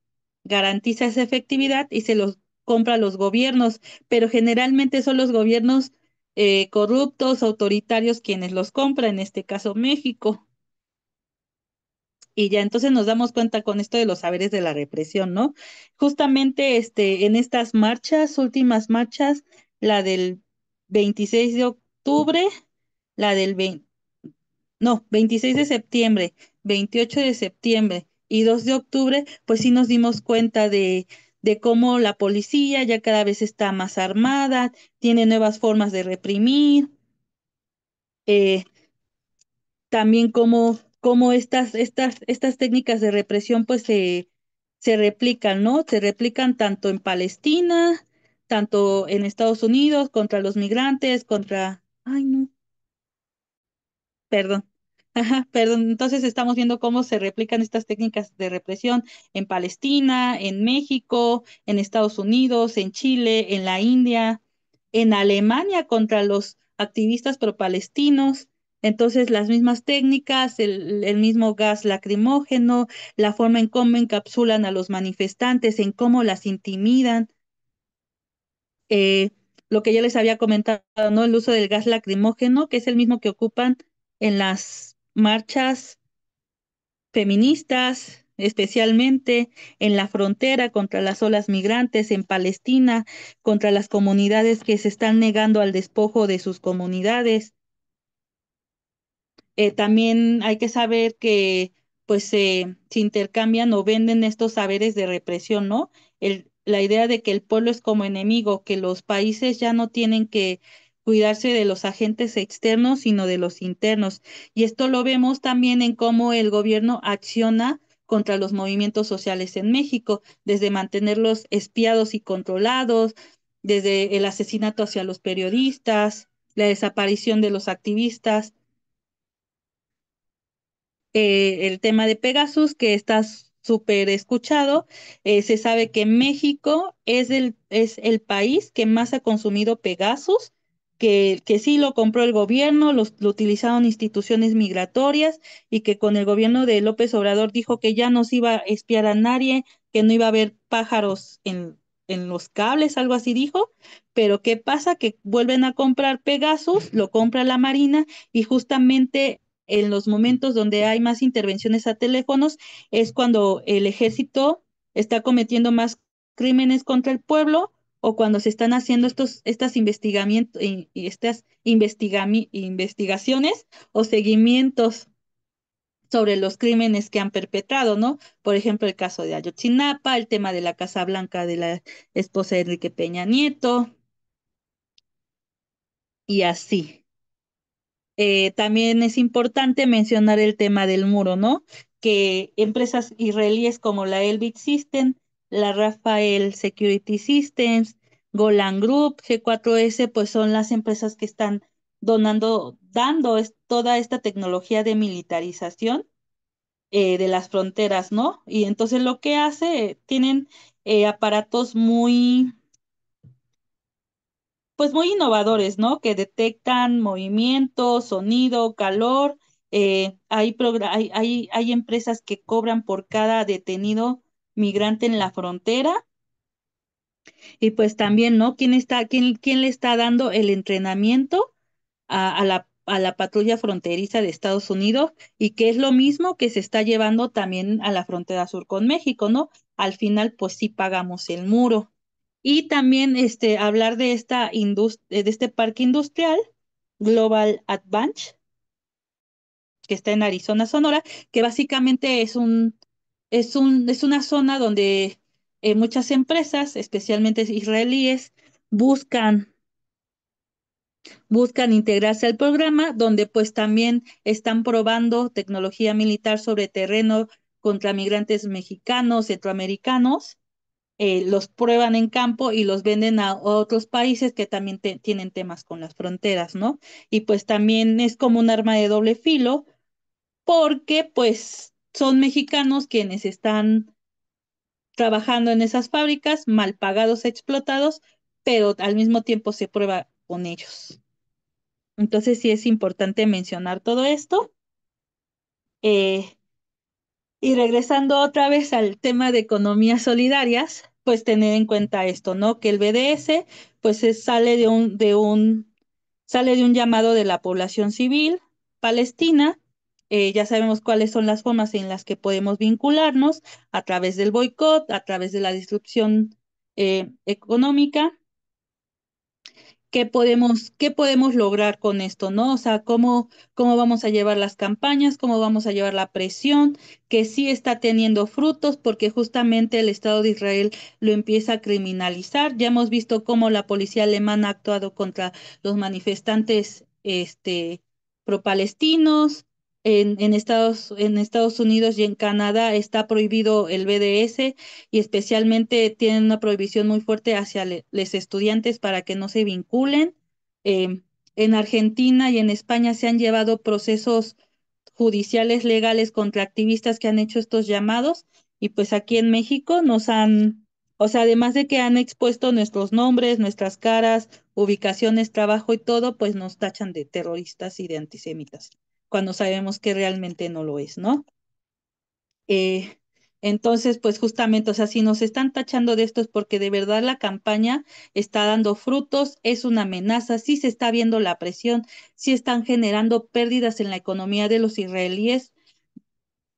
B: garantiza esa efectividad y se los compra a los gobiernos, pero generalmente son los gobiernos eh, corruptos, autoritarios quienes los compran, en este caso México. Y ya entonces nos damos cuenta con esto de los saberes de la represión, ¿no? Justamente este, en estas marchas, últimas marchas, la del 26 de octubre, la del no, 26 de septiembre, 28 de septiembre y 2 de octubre, pues sí nos dimos cuenta de, cómo la policía ya cada vez está más armada, tiene nuevas formas de reprimir, eh, también cómo, estas, estas, estas técnicas de represión pues se, se replican, ¿no? Se replican tanto en Palestina, tanto en Estados Unidos, contra los migrantes, contra, ay no, Perdón. <laughs> perdón. Entonces estamos viendo cómo se replican estas técnicas de represión en Palestina, en México, en Estados Unidos, en Chile, en la India, en Alemania contra los activistas pro-palestinos. Entonces las mismas técnicas, el, mismo gas lacrimógeno, la forma en cómo encapsulan a los manifestantes, en cómo las intimidan. Eh, lo que ya les había comentado, ¿no? El uso del gas lacrimógeno, que es el mismo que ocupan en las marchas feministas, especialmente en la frontera contra las olas migrantes, en Palestina, contra las comunidades que se están negando al despojo de sus comunidades. Eh, también hay que saber que pues se intercambian o venden estos saberes de represión, ¿no? la idea de que el pueblo es como enemigo, que los países ya no tienen que cuidarse de los agentes externos, sino de los internos. Y esto lo vemos también en cómo el gobierno acciona contra los movimientos sociales en México, desde mantenerlos espiados y controlados, desde el asesinato hacia los periodistas, la desaparición de los activistas, eh, el tema de Pegasus, que está súper escuchado, eh, se sabe que México es el, es el país que más ha consumido Pegasus que, sí lo compró el gobierno, lo utilizaron instituciones migratorias y que con el gobierno de López Obrador dijo que ya no se iba a espiar a nadie, que no iba a haber pájaros en, en los cables, algo así dijo, pero ¿qué pasa? Que vuelven a comprar Pegasus, lo compra la Marina y justamente en los momentos donde hay más intervenciones a teléfonos es cuando el ejército está cometiendo más crímenes contra el pueblo o cuando se están haciendo estos, estas, estas investigaciones o seguimientos sobre los crímenes que han perpetrado, ¿no? Por ejemplo, el caso de Ayotzinapa, el tema de la Casa Blanca de la esposa de Enrique Peña Nieto, y así. Eh, también es importante mencionar el tema del muro, ¿no? Que empresas israelíes como la Elbit System la Rafael Security Systems, Golan Group, G4S, pues son las empresas que están donando, dando toda esta tecnología de militarización eh, de las fronteras, ¿no? Y entonces lo que hace, tienen eh, aparatos muy, pues muy innovadores, ¿no? Que detectan movimiento, sonido, calor. Eh, hay, hay empresas que cobran por cada detenido migrante en la frontera. Y pues también, ¿no? ¿Quién, está, le está dando el entrenamiento a, la, a la patrulla fronteriza de Estados Unidos? Y que es lo mismo que se está llevando también a la frontera sur con México, ¿no? Al final, pues sí pagamos el muro. Y también este, hablar de, esta eh, de este parque industrial, Global Advance, que está en Arizona, Sonora, que básicamente es un, es, un, es una zona donde eh, muchas empresas, especialmente israelíes, buscan, buscan integrarse al programa, donde pues también están probando tecnología militar sobre terreno contra migrantes mexicanos, centroamericanos. Eh, los prueban en campo y los venden a otros países que también tienen temas con las fronteras, ¿no? Y pues también es como un arma de doble filo, porque pues son mexicanos quienes están trabajando en esas fábricas, mal pagados, explotados, pero al mismo tiempo se prueba con ellos. Entonces sí es importante mencionar todo esto. Eh, y regresando otra vez al tema de economías solidarias, pues tener en cuenta esto, ¿no? Que el BDS pues sale de un, de un, sale de un llamado de la población civil palestina eh, ya sabemos cuáles son las formas en las que podemos vincularnos a través del boicot, a través de la disrupción eh, económica. ¿Qué podemos, ¿Qué podemos lograr con esto? ¿no? ¿cómo, cómo vamos a llevar las campañas, cómo vamos a llevar la presión, que sí está teniendo frutos, porque justamente el Estado de Israel lo empieza a criminalizar. Ya hemos visto cómo la policía alemana ha actuado contra los manifestantes este, pro-palestinos, en, Estados, en Estados Unidos y en Canadá está prohibido el BDS y especialmente tienen una prohibición muy fuerte hacia los estudiantes para que no se vinculen. Eh, en Argentina y en España se han llevado procesos judiciales legales contra activistas que han hecho estos llamados y pues aquí en México nos han, o sea, además de que han expuesto nuestros nombres, nuestras caras, ubicaciones, trabajo y todo, pues nos tachan de terroristas y de antisemitas cuando sabemos que realmente no lo es, ¿no? Eh, entonces, pues justamente, o sea, si nos están tachando de esto es porque de verdad la campaña está dando frutos, es una amenaza, sí se está viendo la presión, sí están generando pérdidas en la economía de los israelíes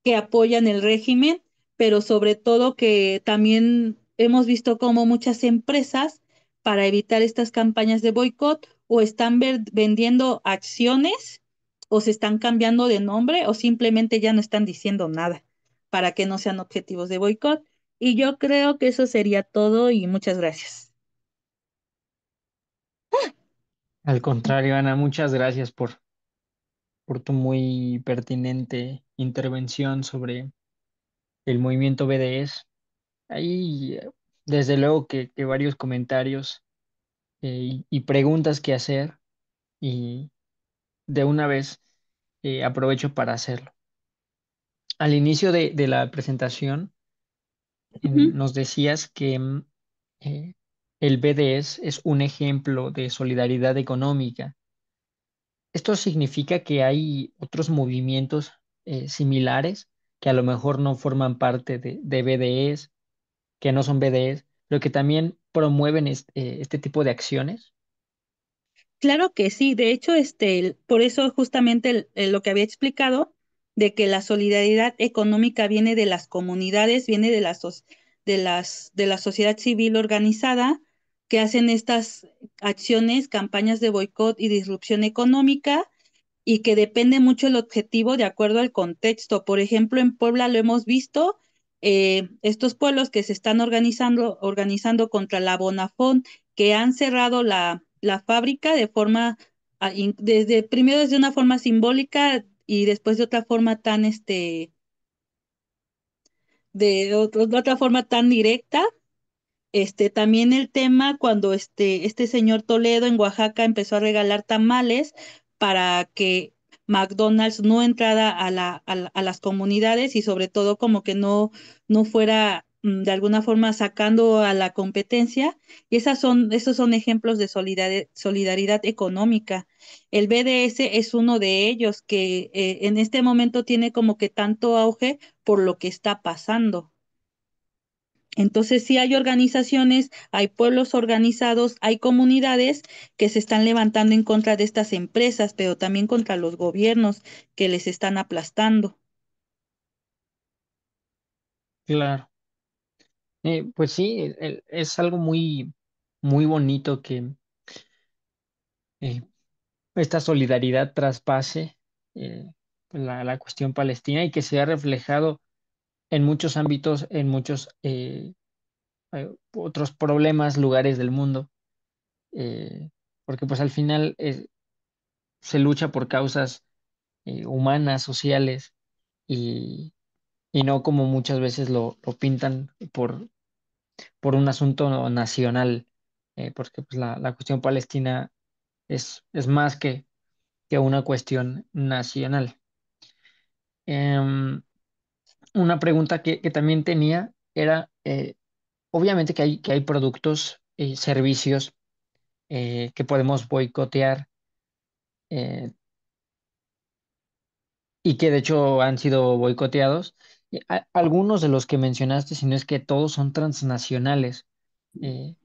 B: que apoyan el régimen, pero sobre todo que también hemos visto cómo muchas empresas para evitar estas campañas de boicot o están vendiendo acciones o se están cambiando de nombre o simplemente ya no están diciendo nada para que no sean objetivos de boicot. Y yo creo que eso sería todo y muchas gracias.
A: Al contrario, Ana, muchas gracias por, por tu muy pertinente intervención sobre el movimiento BDS. Ahí, desde luego que, varios comentarios eh, y, y preguntas que hacer y de una vez eh, aprovecho para hacerlo. Al inicio de, la presentación nos decías que eh, el BDS es un ejemplo de solidaridad económica. ¿Esto significa que hay otros movimientos eh, similares que a lo mejor no forman parte de, de BDS, que no son BDS, pero que también promueven este tipo de acciones?
B: Claro que sí, de hecho, este, por eso justamente lo que había explicado de que la solidaridad económica viene de las comunidades, viene de las, de las de la sociedad civil organizada que hacen estas acciones, campañas de boicot y disrupción económica y que depende mucho el objetivo de acuerdo al contexto. Por ejemplo, en Puebla lo hemos visto, eh, estos pueblos que se están organizando, organizando contra la Bonafón, que han cerrado la, la fábrica de forma, ah, desde, primero desde una forma simbólica y después de otra forma tan, este, de, otra forma tan directa. Este, también el tema cuando este, este señor Toledo en Oaxaca empezó a regalar tamales para que McDonald's no entrara a, a, las comunidades y sobre todo como que no, no fuera Mm, de alguna forma sacando a la competencia. Y esas son, esos son ejemplos de solidaridad, solidaridad económica. El BDS es uno de ellos que eh, en este momento tiene como que tanto auge por lo que está pasando. Entonces sí hay organizaciones, hay pueblos organizados, hay comunidades que se están levantando en contra de estas empresas, pero también contra los gobiernos que les están aplastando.
A: Claro. Eh, pues sí, es algo muy, muy bonito que eh, esta solidaridad traspase eh, la, cuestión palestina y que se ha reflejado en muchos ámbitos, en muchos otros problemas, lugares del mundo, porque pues al final se lucha por causas humanas, sociales y, no como muchas veces lo, lo pintan por, por un asunto nacional, eh, porque pues, la, cuestión palestina es, es más que, que, una cuestión nacional. Em, una pregunta que, también tenía era, eh, obviamente que hay, que hay productos y servicios eh, que podemos boicotear y que de hecho han sido boicoteados eh, algunos de los que mencionaste, si no es que todos son transnacionales. Eh,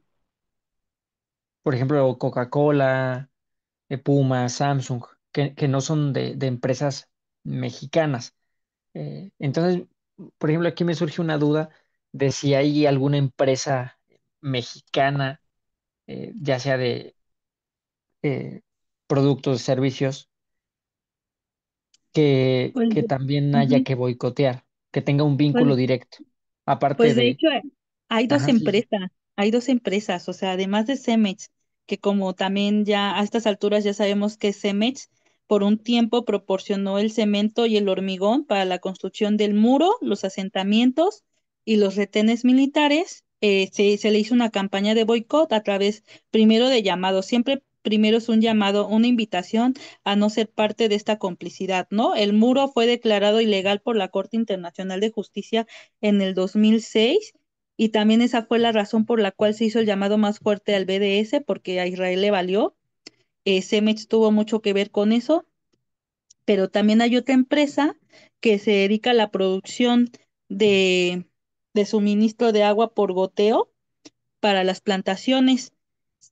A: por ejemplo, Coca-Cola, eh, Puma, Samsung, que, no son de, empresas mexicanas. entonces, por ejemplo, aquí me surge una duda de si hay alguna empresa mexicana, ya sea de productos productos, servicios, que, pues que también haya que boicotear que tenga un vínculo directo. Aparte pues, de, hecho,
B: hay dos empresas, hay dos empresas, o sea, además de Cemex, que como también ya a estas alturas ya sabemos que Cemex por un tiempo proporcionó el cemento y el hormigón para la construcción del muro, los asentamientos y los retenes militares. Eh, se, se, le hizo una campaña de boicot a través primero de llamados, siempre primero es un llamado, una invitación a no ser parte de esta complicidad, ¿no? El muro fue declarado ilegal por la Corte Internacional de Justicia en el 2006 y también esa fue la razón por la cual se hizo el llamado más fuerte al BDS, porque a Israel le valió. Eh, tuvo mucho que ver con eso, pero también hay otra empresa que se dedica a la producción de, de suministro de agua por goteo para las plantaciones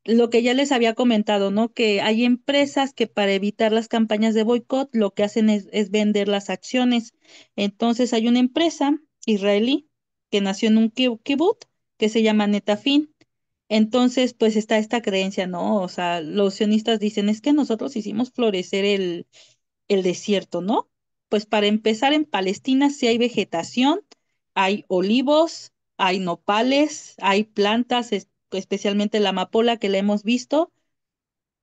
B: lo que ya les había comentado, ¿no? Que hay empresas que para evitar las campañas de boicot lo que hacen es, vender las acciones. Entonces hay una empresa israelí que nació en un kibbutz que se llama Netafin. Entonces, pues está esta creencia, ¿no? O sea, los sionistas dicen, es que nosotros hicimos florecer el, el desierto, ¿no? Pues para empezar, en Palestina sí hay vegetación, hay olivos, hay nopales, hay plantas, especialmente la amapola que la hemos visto.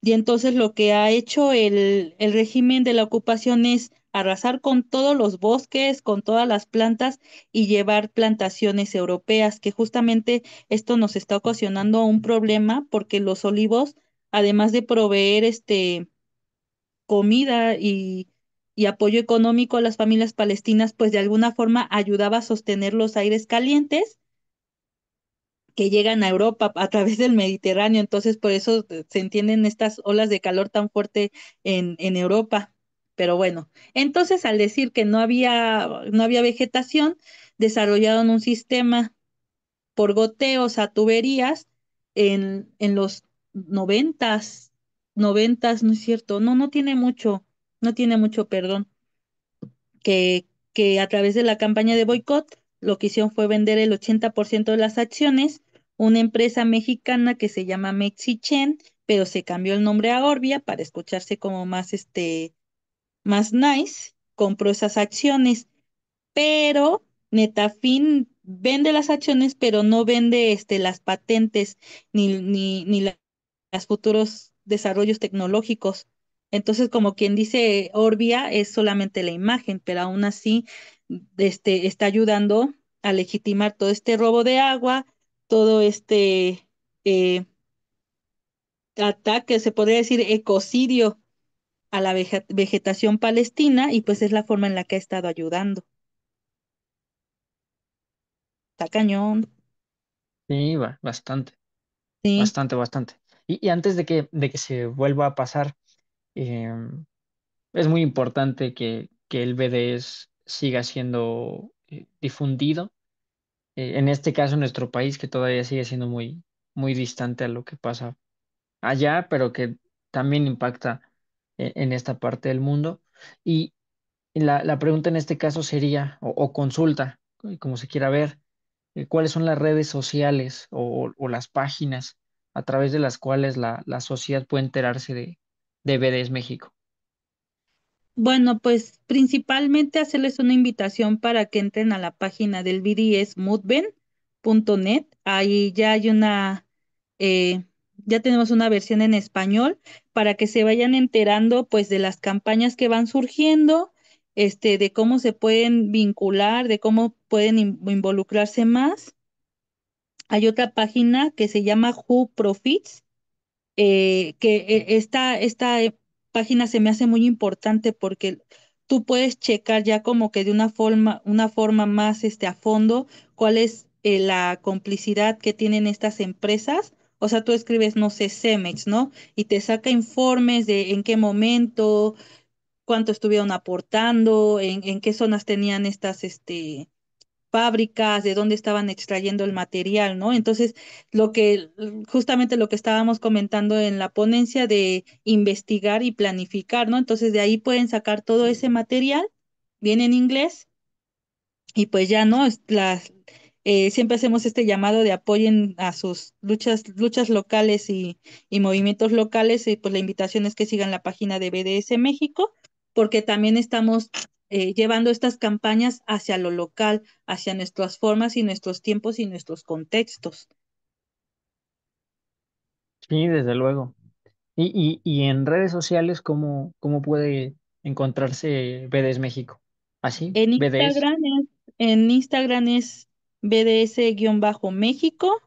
B: Y entonces lo que ha hecho el, régimen de la ocupación es arrasar con todos los bosques, con todas las plantas y llevar plantaciones europeas, que justamente esto nos está ocasionando un problema porque los olivos, además de proveer este comida y apoyo económico a las familias palestinas, pues de alguna forma ayudaba a sostener los aires calientes que llegan a Europa a través del Mediterráneo, entonces por eso eh, se entienden estas olas de calor tan fuerte en, Europa. Pero bueno, entonces al decir que no había, no había vegetación, desarrollaron un sistema por goteos a tuberías en, los noventas, noventas, no es cierto, no, no tiene mucho, no tiene mucho, perdón, que, que a través de la campaña de boicot lo que hicieron fue vender el 80% de las acciones una empresa mexicana que se llama Mexichen, pero se cambió el nombre a Orbia para escucharse como más, este, más nice, compró esas acciones, pero Netafin vende las acciones, pero no vende este, las patentes ni, ni, ni los futuros desarrollos tecnológicos. Entonces, como quien dice, Orbia es solamente la imagen, pero aún así este, está ayudando a legitimar todo este robo de agua, todo este eh, ataque, se podría decir ecocidio a la vegetación palestina y pues es la forma en la que ha estado ayudando.
A: Está cañón. Sí, bastante, bastante, bastante. Y, antes de que, de que se vuelva a pasar, em, es muy importante que, el BDS siga siendo eh, difundido eh, en este caso nuestro país, que todavía sigue siendo muy, muy distante a lo que pasa allá, pero que también impacta e-, en, esta parte del mundo. Y la, pregunta en este caso sería, o, consulta, eh, como se quiera ver, eh, cuáles son las redes sociales o, las páginas a través de las cuales la, sociedad puede enterarse de, de BDS México.
B: Bueno, pues principalmente hacerles una invitación para que entren a la página del BDS e moodben.net. Ahí ya hay una, eh, ya tenemos una versión en español para que se vayan enterando pues de las campañas que van surgiendo, este, de cómo se pueden vincular, de cómo pueden involucrarse más. Hay otra página que se llama Who Profits, eh, que está, eh, está, página se me hace muy importante porque tú puedes checar ya como que de una forma, una forma más este, a fondo cuál es eh, la complicidad que tienen estas empresas. O sea, tú escribes, no sé, Cemex, ¿no? Y te saca informes de en qué momento, cuánto estuvieron aportando, en, en qué zonas tenían estas, este, fábricas, de dónde estaban extrayendo el material, ¿no? Entonces, lo que justamente lo que estábamos comentando en la ponencia de investigar y planificar, ¿no? Entonces, de ahí pueden sacar todo ese material, viene en inglés, y pues ya, ¿no? Las, eh, siempre hacemos este llamado de apoyen a sus luchas, luchas locales y, y, movimientos locales, y pues la invitación es que sigan la página de BDS México, porque también estamos eh, llevando estas campañas hacia lo local, hacia nuestras formas y nuestros tiempos y nuestros contextos.
A: Sí, desde luego. Y, en redes sociales, ¿cómo, cómo puede encontrarse BDS México? ¿Así? En Instagram
B: es, en Instagram es BDS-México,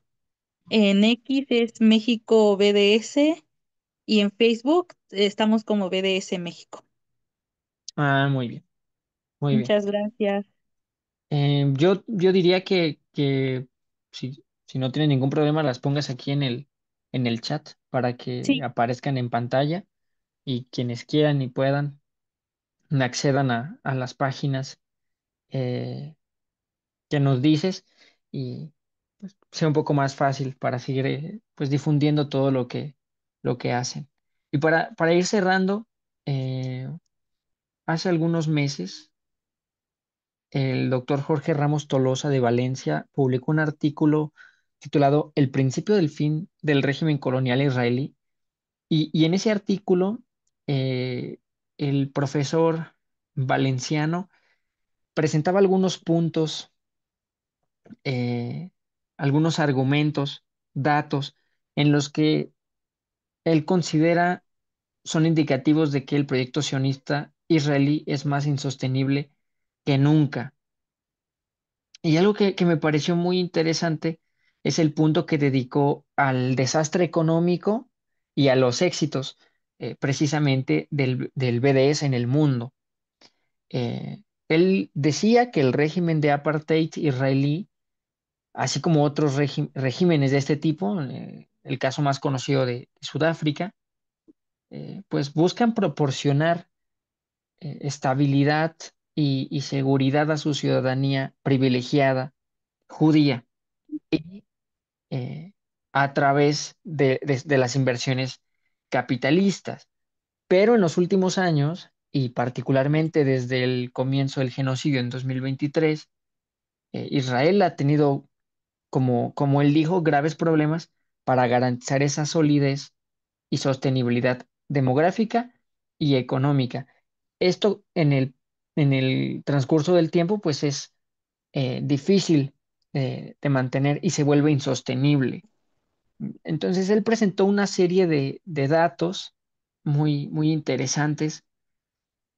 B: en X es México BDS y en Facebook estamos como BDS México.
A: Ah, muy bien. Muchas
B: gracias.
A: Em, yo, yo diría que, si, no tienes ningún problema, las pongas aquí en el, en el chat para que aparezcan en pantalla y quienes quieran y puedan accedan a, las páginas eh, que nos dices y pues, sea un poco más fácil para seguir eh, pues difundiendo todo lo que, lo que hacen. Y para, para ir cerrando, eh, hace algunos meses el doctor Jorge Ramos Tolosa de Valencia publicó un artículo titulado El principio del fin del régimen colonial israelí. Y, en ese artículo, eh, el profesor valenciano presentaba algunos puntos, eh, algunos argumentos, datos en los que él considera son indicativos de que el proyecto sionista israelí es más insostenible nunca. Y algo que, me pareció muy interesante es el punto que dedicó al desastre económico y a los éxitos eh, precisamente del, BDS en el mundo. Eh, él decía que el régimen de apartheid israelí, así como otros regímenes de este tipo, eh, el caso más conocido de, de Sudáfrica, pues buscan proporcionar estabilidad y, seguridad a su ciudadanía privilegiada judía eh, a través de, las inversiones capitalistas. Pero en los últimos años, y particularmente desde el comienzo del genocidio en 2023, eh, Israel ha tenido, como, como él dijo, graves problemas para garantizar esa solidez y sostenibilidad demográfica y económica. Esto en el en el transcurso del tiempo, pues es eh, difícil eh, de mantener y se vuelve insostenible. Entonces, él presentó una serie de, datos muy, muy interesantes.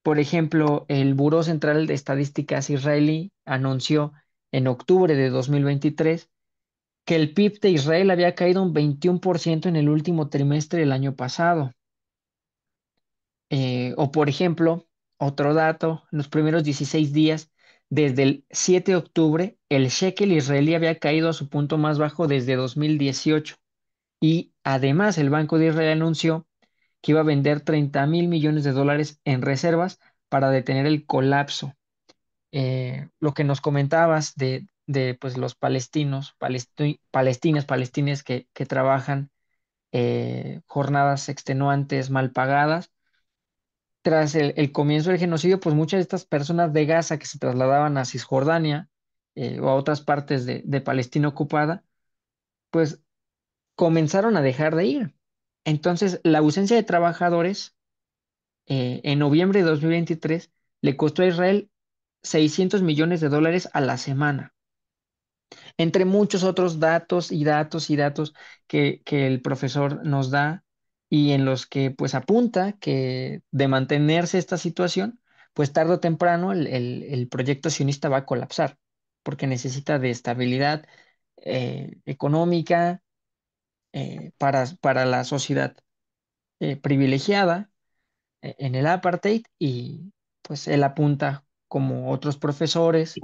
A: Por ejemplo, el Buró Central de Estadísticas israelí anunció en octubre de 2023 que el PIB de Israel había caído un 21% en el último trimestre del año pasado. Eh, o por ejemplo, otro dato, en los primeros 16 días, desde el 7 de octubre, el shekel israelí había caído a su punto más bajo desde 2018. Y además, el Banco de Israel anunció que iba a vender 30 mil millones de dólares en reservas para detener el colapso. Eh, lo que nos comentabas de, pues, los palestinos, palestinas, palestinas, que, trabajan eh, jornadas extenuantes, mal pagadas, tras el, comienzo del genocidio, pues muchas de estas personas de Gaza que se trasladaban a Cisjordania eh, o a otras partes de, Palestina ocupada, pues comenzaron a dejar de ir. Entonces, la ausencia de trabajadores eh, en noviembre de 2023 le costó a Israel 600 millones de dólares a la semana. Entre muchos otros datos y datos y datos que el profesor nos da y en los que pues apunta que de mantenerse esta situación, pues tarde o temprano el, proyecto sionista va a colapsar, porque necesita de estabilidad eh, económica eh, para, para, la sociedad eh, privilegiada en el apartheid y pues él apunta como otros profesores,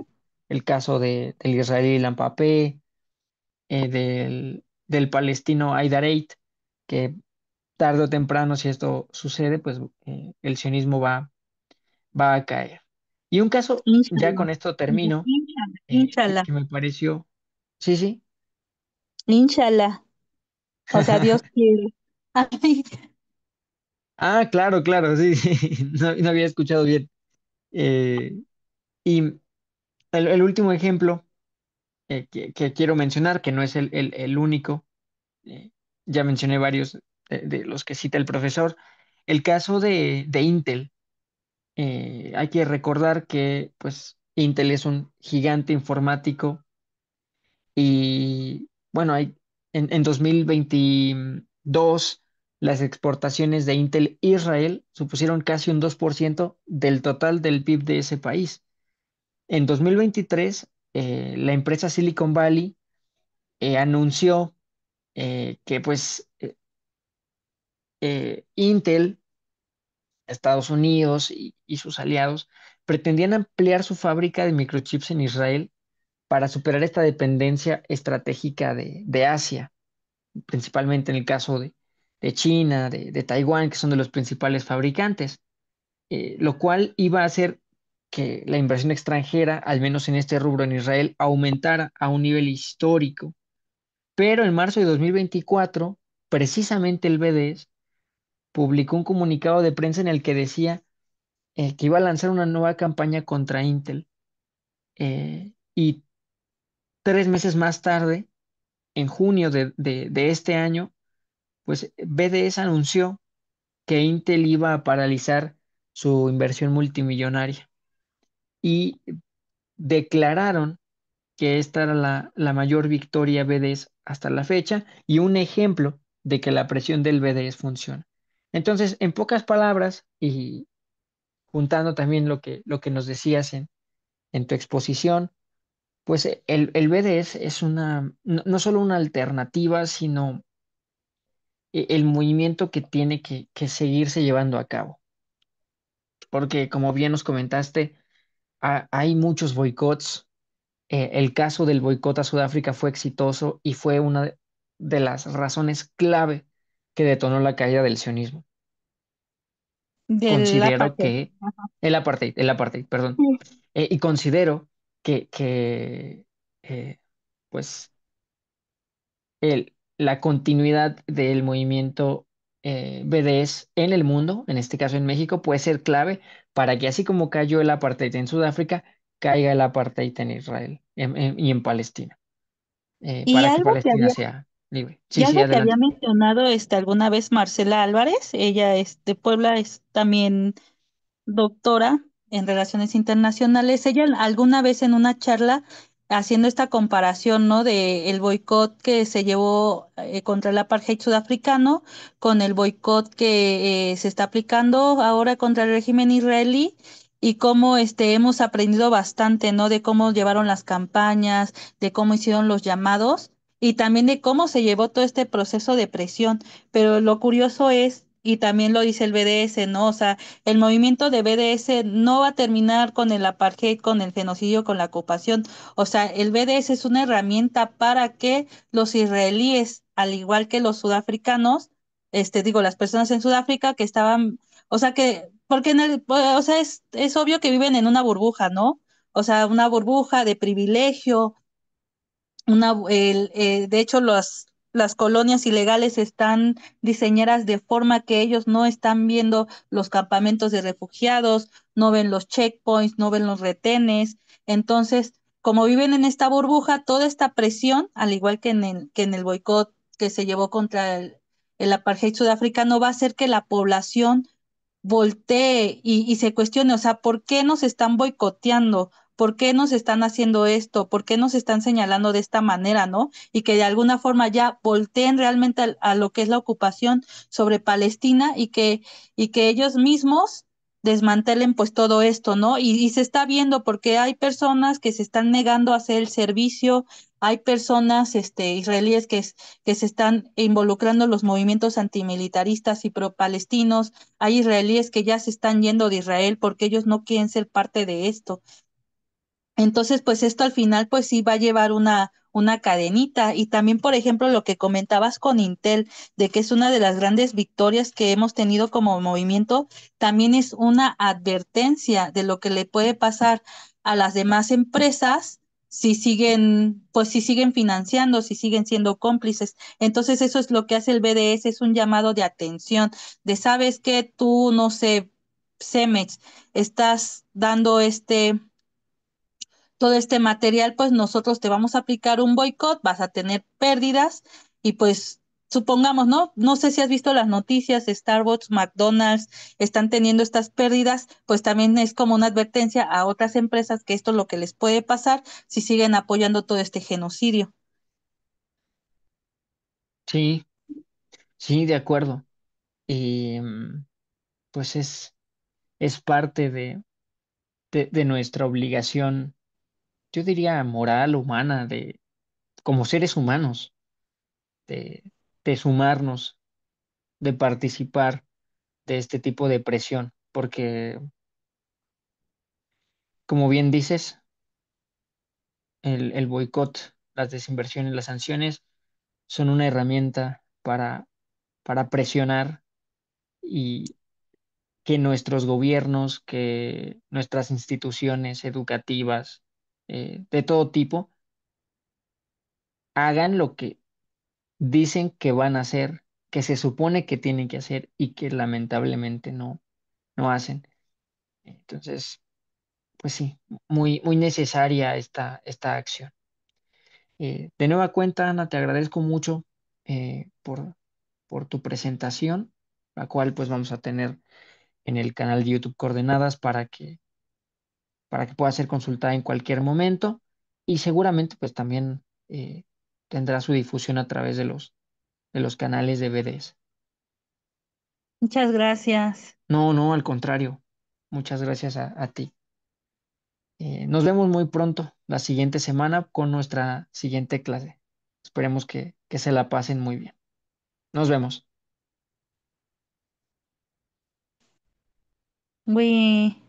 A: el caso de, del israelí Lampapé, del, del palestino Aidareit, que tarde o temprano, si esto sucede, pues eh, el sionismo va, va a caer. Y un caso, ya con esto termino, eh, que me pareció, sí, sí. Inshallah. O sea, Dios <laughs> quiere. Ah, claro, claro, sí, sí. <laughs> No, había escuchado bien. Eh, y el, último ejemplo que, quiero mencionar, que no es el, único, ya mencioné varios de, los que cita el profesor. El caso de, Intel, eh, hay que recordar que pues, Intel es un gigante informático y bueno, en, 2022 las exportaciones de Intel Israel supusieron casi un 2% del total del PIB de ese país. En 2023, eh, la empresa Silicon Valley eh, anunció que pues eh, Intel, Estados Unidos y, sus aliados pretendían ampliar su fábrica de microchips en Israel para superar esta dependencia estratégica de, Asia, principalmente en el caso de, China, de, Taiwán, que son de los principales fabricantes, eh, lo cual iba a hacer que la inversión extranjera, al menos en este rubro en Israel, aumentara a un nivel histórico. Pero en marzo de 2024, precisamente el BDS publicó un comunicado de prensa en el que decía eh, que iba a lanzar una nueva campaña contra Intel. Eh, y tres meses más tarde, en junio de, este año, pues BDS anunció que Intel iba a paralizar su inversión multimillonaria y declararon que esta era la, la, mayor victoria BDS hasta la fecha y un ejemplo de que la presión del BDS funciona. Entonces, en pocas palabras, y juntando también lo que, lo que nos decías en, en tu exposición, pues eh, el, BDS es una, no, solo una alternativa, sino e, el movimiento que tiene que, seguirse llevando a cabo. Porque, como bien nos comentaste, hay muchos boicots. Eh, el caso del boicot a Sudáfrica fue exitoso y fue una de las razones clave que detonó la caída del sionismo. Considero que el apartheid, el apartheid, perdón. Eh, y considero que, que eh, pues, el, la continuidad del movimiento eh, BDS en el mundo, en este caso en México, puede ser clave para que así como cayó el apartheid en Sudáfrica, caiga el apartheid en Israel y en Palestina. para que Palestina sea ya Sí, que había
B: mencionado este, alguna vez Marcela Álvarez, ella es de Puebla, es también doctora en relaciones internacionales. Ella alguna vez en una charla haciendo esta comparación, ¿no? De el boicot que se llevó eh, contra el apartheid sudafricano con el boicot que eh, se está aplicando ahora contra el régimen israelí y cómo este hemos aprendido bastante, ¿no? De cómo llevaron las campañas, de cómo hicieron los llamados y también de cómo se llevó todo este proceso de presión. Pero lo curioso es, y también lo dice el BDS, ¿no? O sea, el movimiento de BDS no va a terminar con el apartheid, con el genocidio, con la ocupación. O sea, el BDS es una herramienta para que los israelíes, al igual que los sudafricanos, este, digo, las personas en Sudáfrica que estaban, o sea, que, porque en el, o sea, es, es obvio que viven en una burbuja, ¿no? O sea, una burbuja de privilegio, el, eh, de hecho, las colonias ilegales están diseñadas de forma que ellos no están viendo los campamentos de refugiados, no ven los checkpoints, no ven los retenes. Entonces, como viven en esta burbuja, toda esta presión, al igual que en el, que en el boicot que se llevó contra el, el apartheid no va a hacer que la población voltee y, y se cuestione, o sea, ¿por qué nos están boicoteando? ¿por qué nos están haciendo esto? ¿Por qué nos están señalando de esta manera, no? Y que de alguna forma ya volteen realmente a, lo que es la ocupación sobre Palestina y que, y que ellos mismos desmantelen pues todo esto, ¿no? Y, se está viendo porque hay personas que se están negando a hacer el servicio, hay personas este, israelíes que, que se están involucrando en los movimientos antimilitaristas y pro-palestinos, hay israelíes que ya se están yendo de Israel porque ellos no quieren ser parte de esto. Entonces, pues esto al final, pues sí va a llevar una, una cadenita. Y también, por ejemplo, lo que comentabas con Intel, de que es una de las grandes victorias que hemos tenido como movimiento, también es una advertencia de lo que le puede pasar a las demás empresas si siguen, pues si siguen financiando, si siguen siendo cómplices. Entonces, eso es lo que hace el BDS, es un llamado de atención, de sabes que tú, no sé, Cemex, estás dando este todo este material, pues nosotros te vamos a aplicar un boicot, vas a tener pérdidas y pues supongamos, ¿no? No sé si has visto las noticias, Starbucks, McDonald's están teniendo estas pérdidas, pues también es como una advertencia a otras empresas que esto es lo que les puede pasar si siguen apoyando todo este genocidio.
A: Sí, sí, de acuerdo. Y pues es, es parte de, de nuestra obligación yo diría, moral humana de, como seres humanos, de, de sumarnos, de participar de este tipo de presión, porque, como bien dices, el, el boicot, las desinversiones, las sanciones son una herramienta para, para presionar y que nuestros gobiernos, que nuestras instituciones educativas, eh, de todo tipo, hagan lo que dicen que van a hacer, que se supone que tienen que hacer y que lamentablemente no, no hacen. Entonces, pues sí, muy, muy necesaria esta, esta acción. Eh, de nueva cuenta, Ana, te agradezco mucho eh, por, por tu presentación, la cual pues vamos a tener en el canal de YouTube Coordenadas para que para que pueda ser consultada en cualquier momento y seguramente pues también eh, tendrá su difusión a través de los, de los canales de BDS. Muchas gracias. No, no, al contrario. Muchas gracias a, ti. Eh, nos vemos muy pronto, la siguiente semana, con nuestra siguiente clase. Esperemos que, se la pasen muy bien. Nos vemos.
B: muy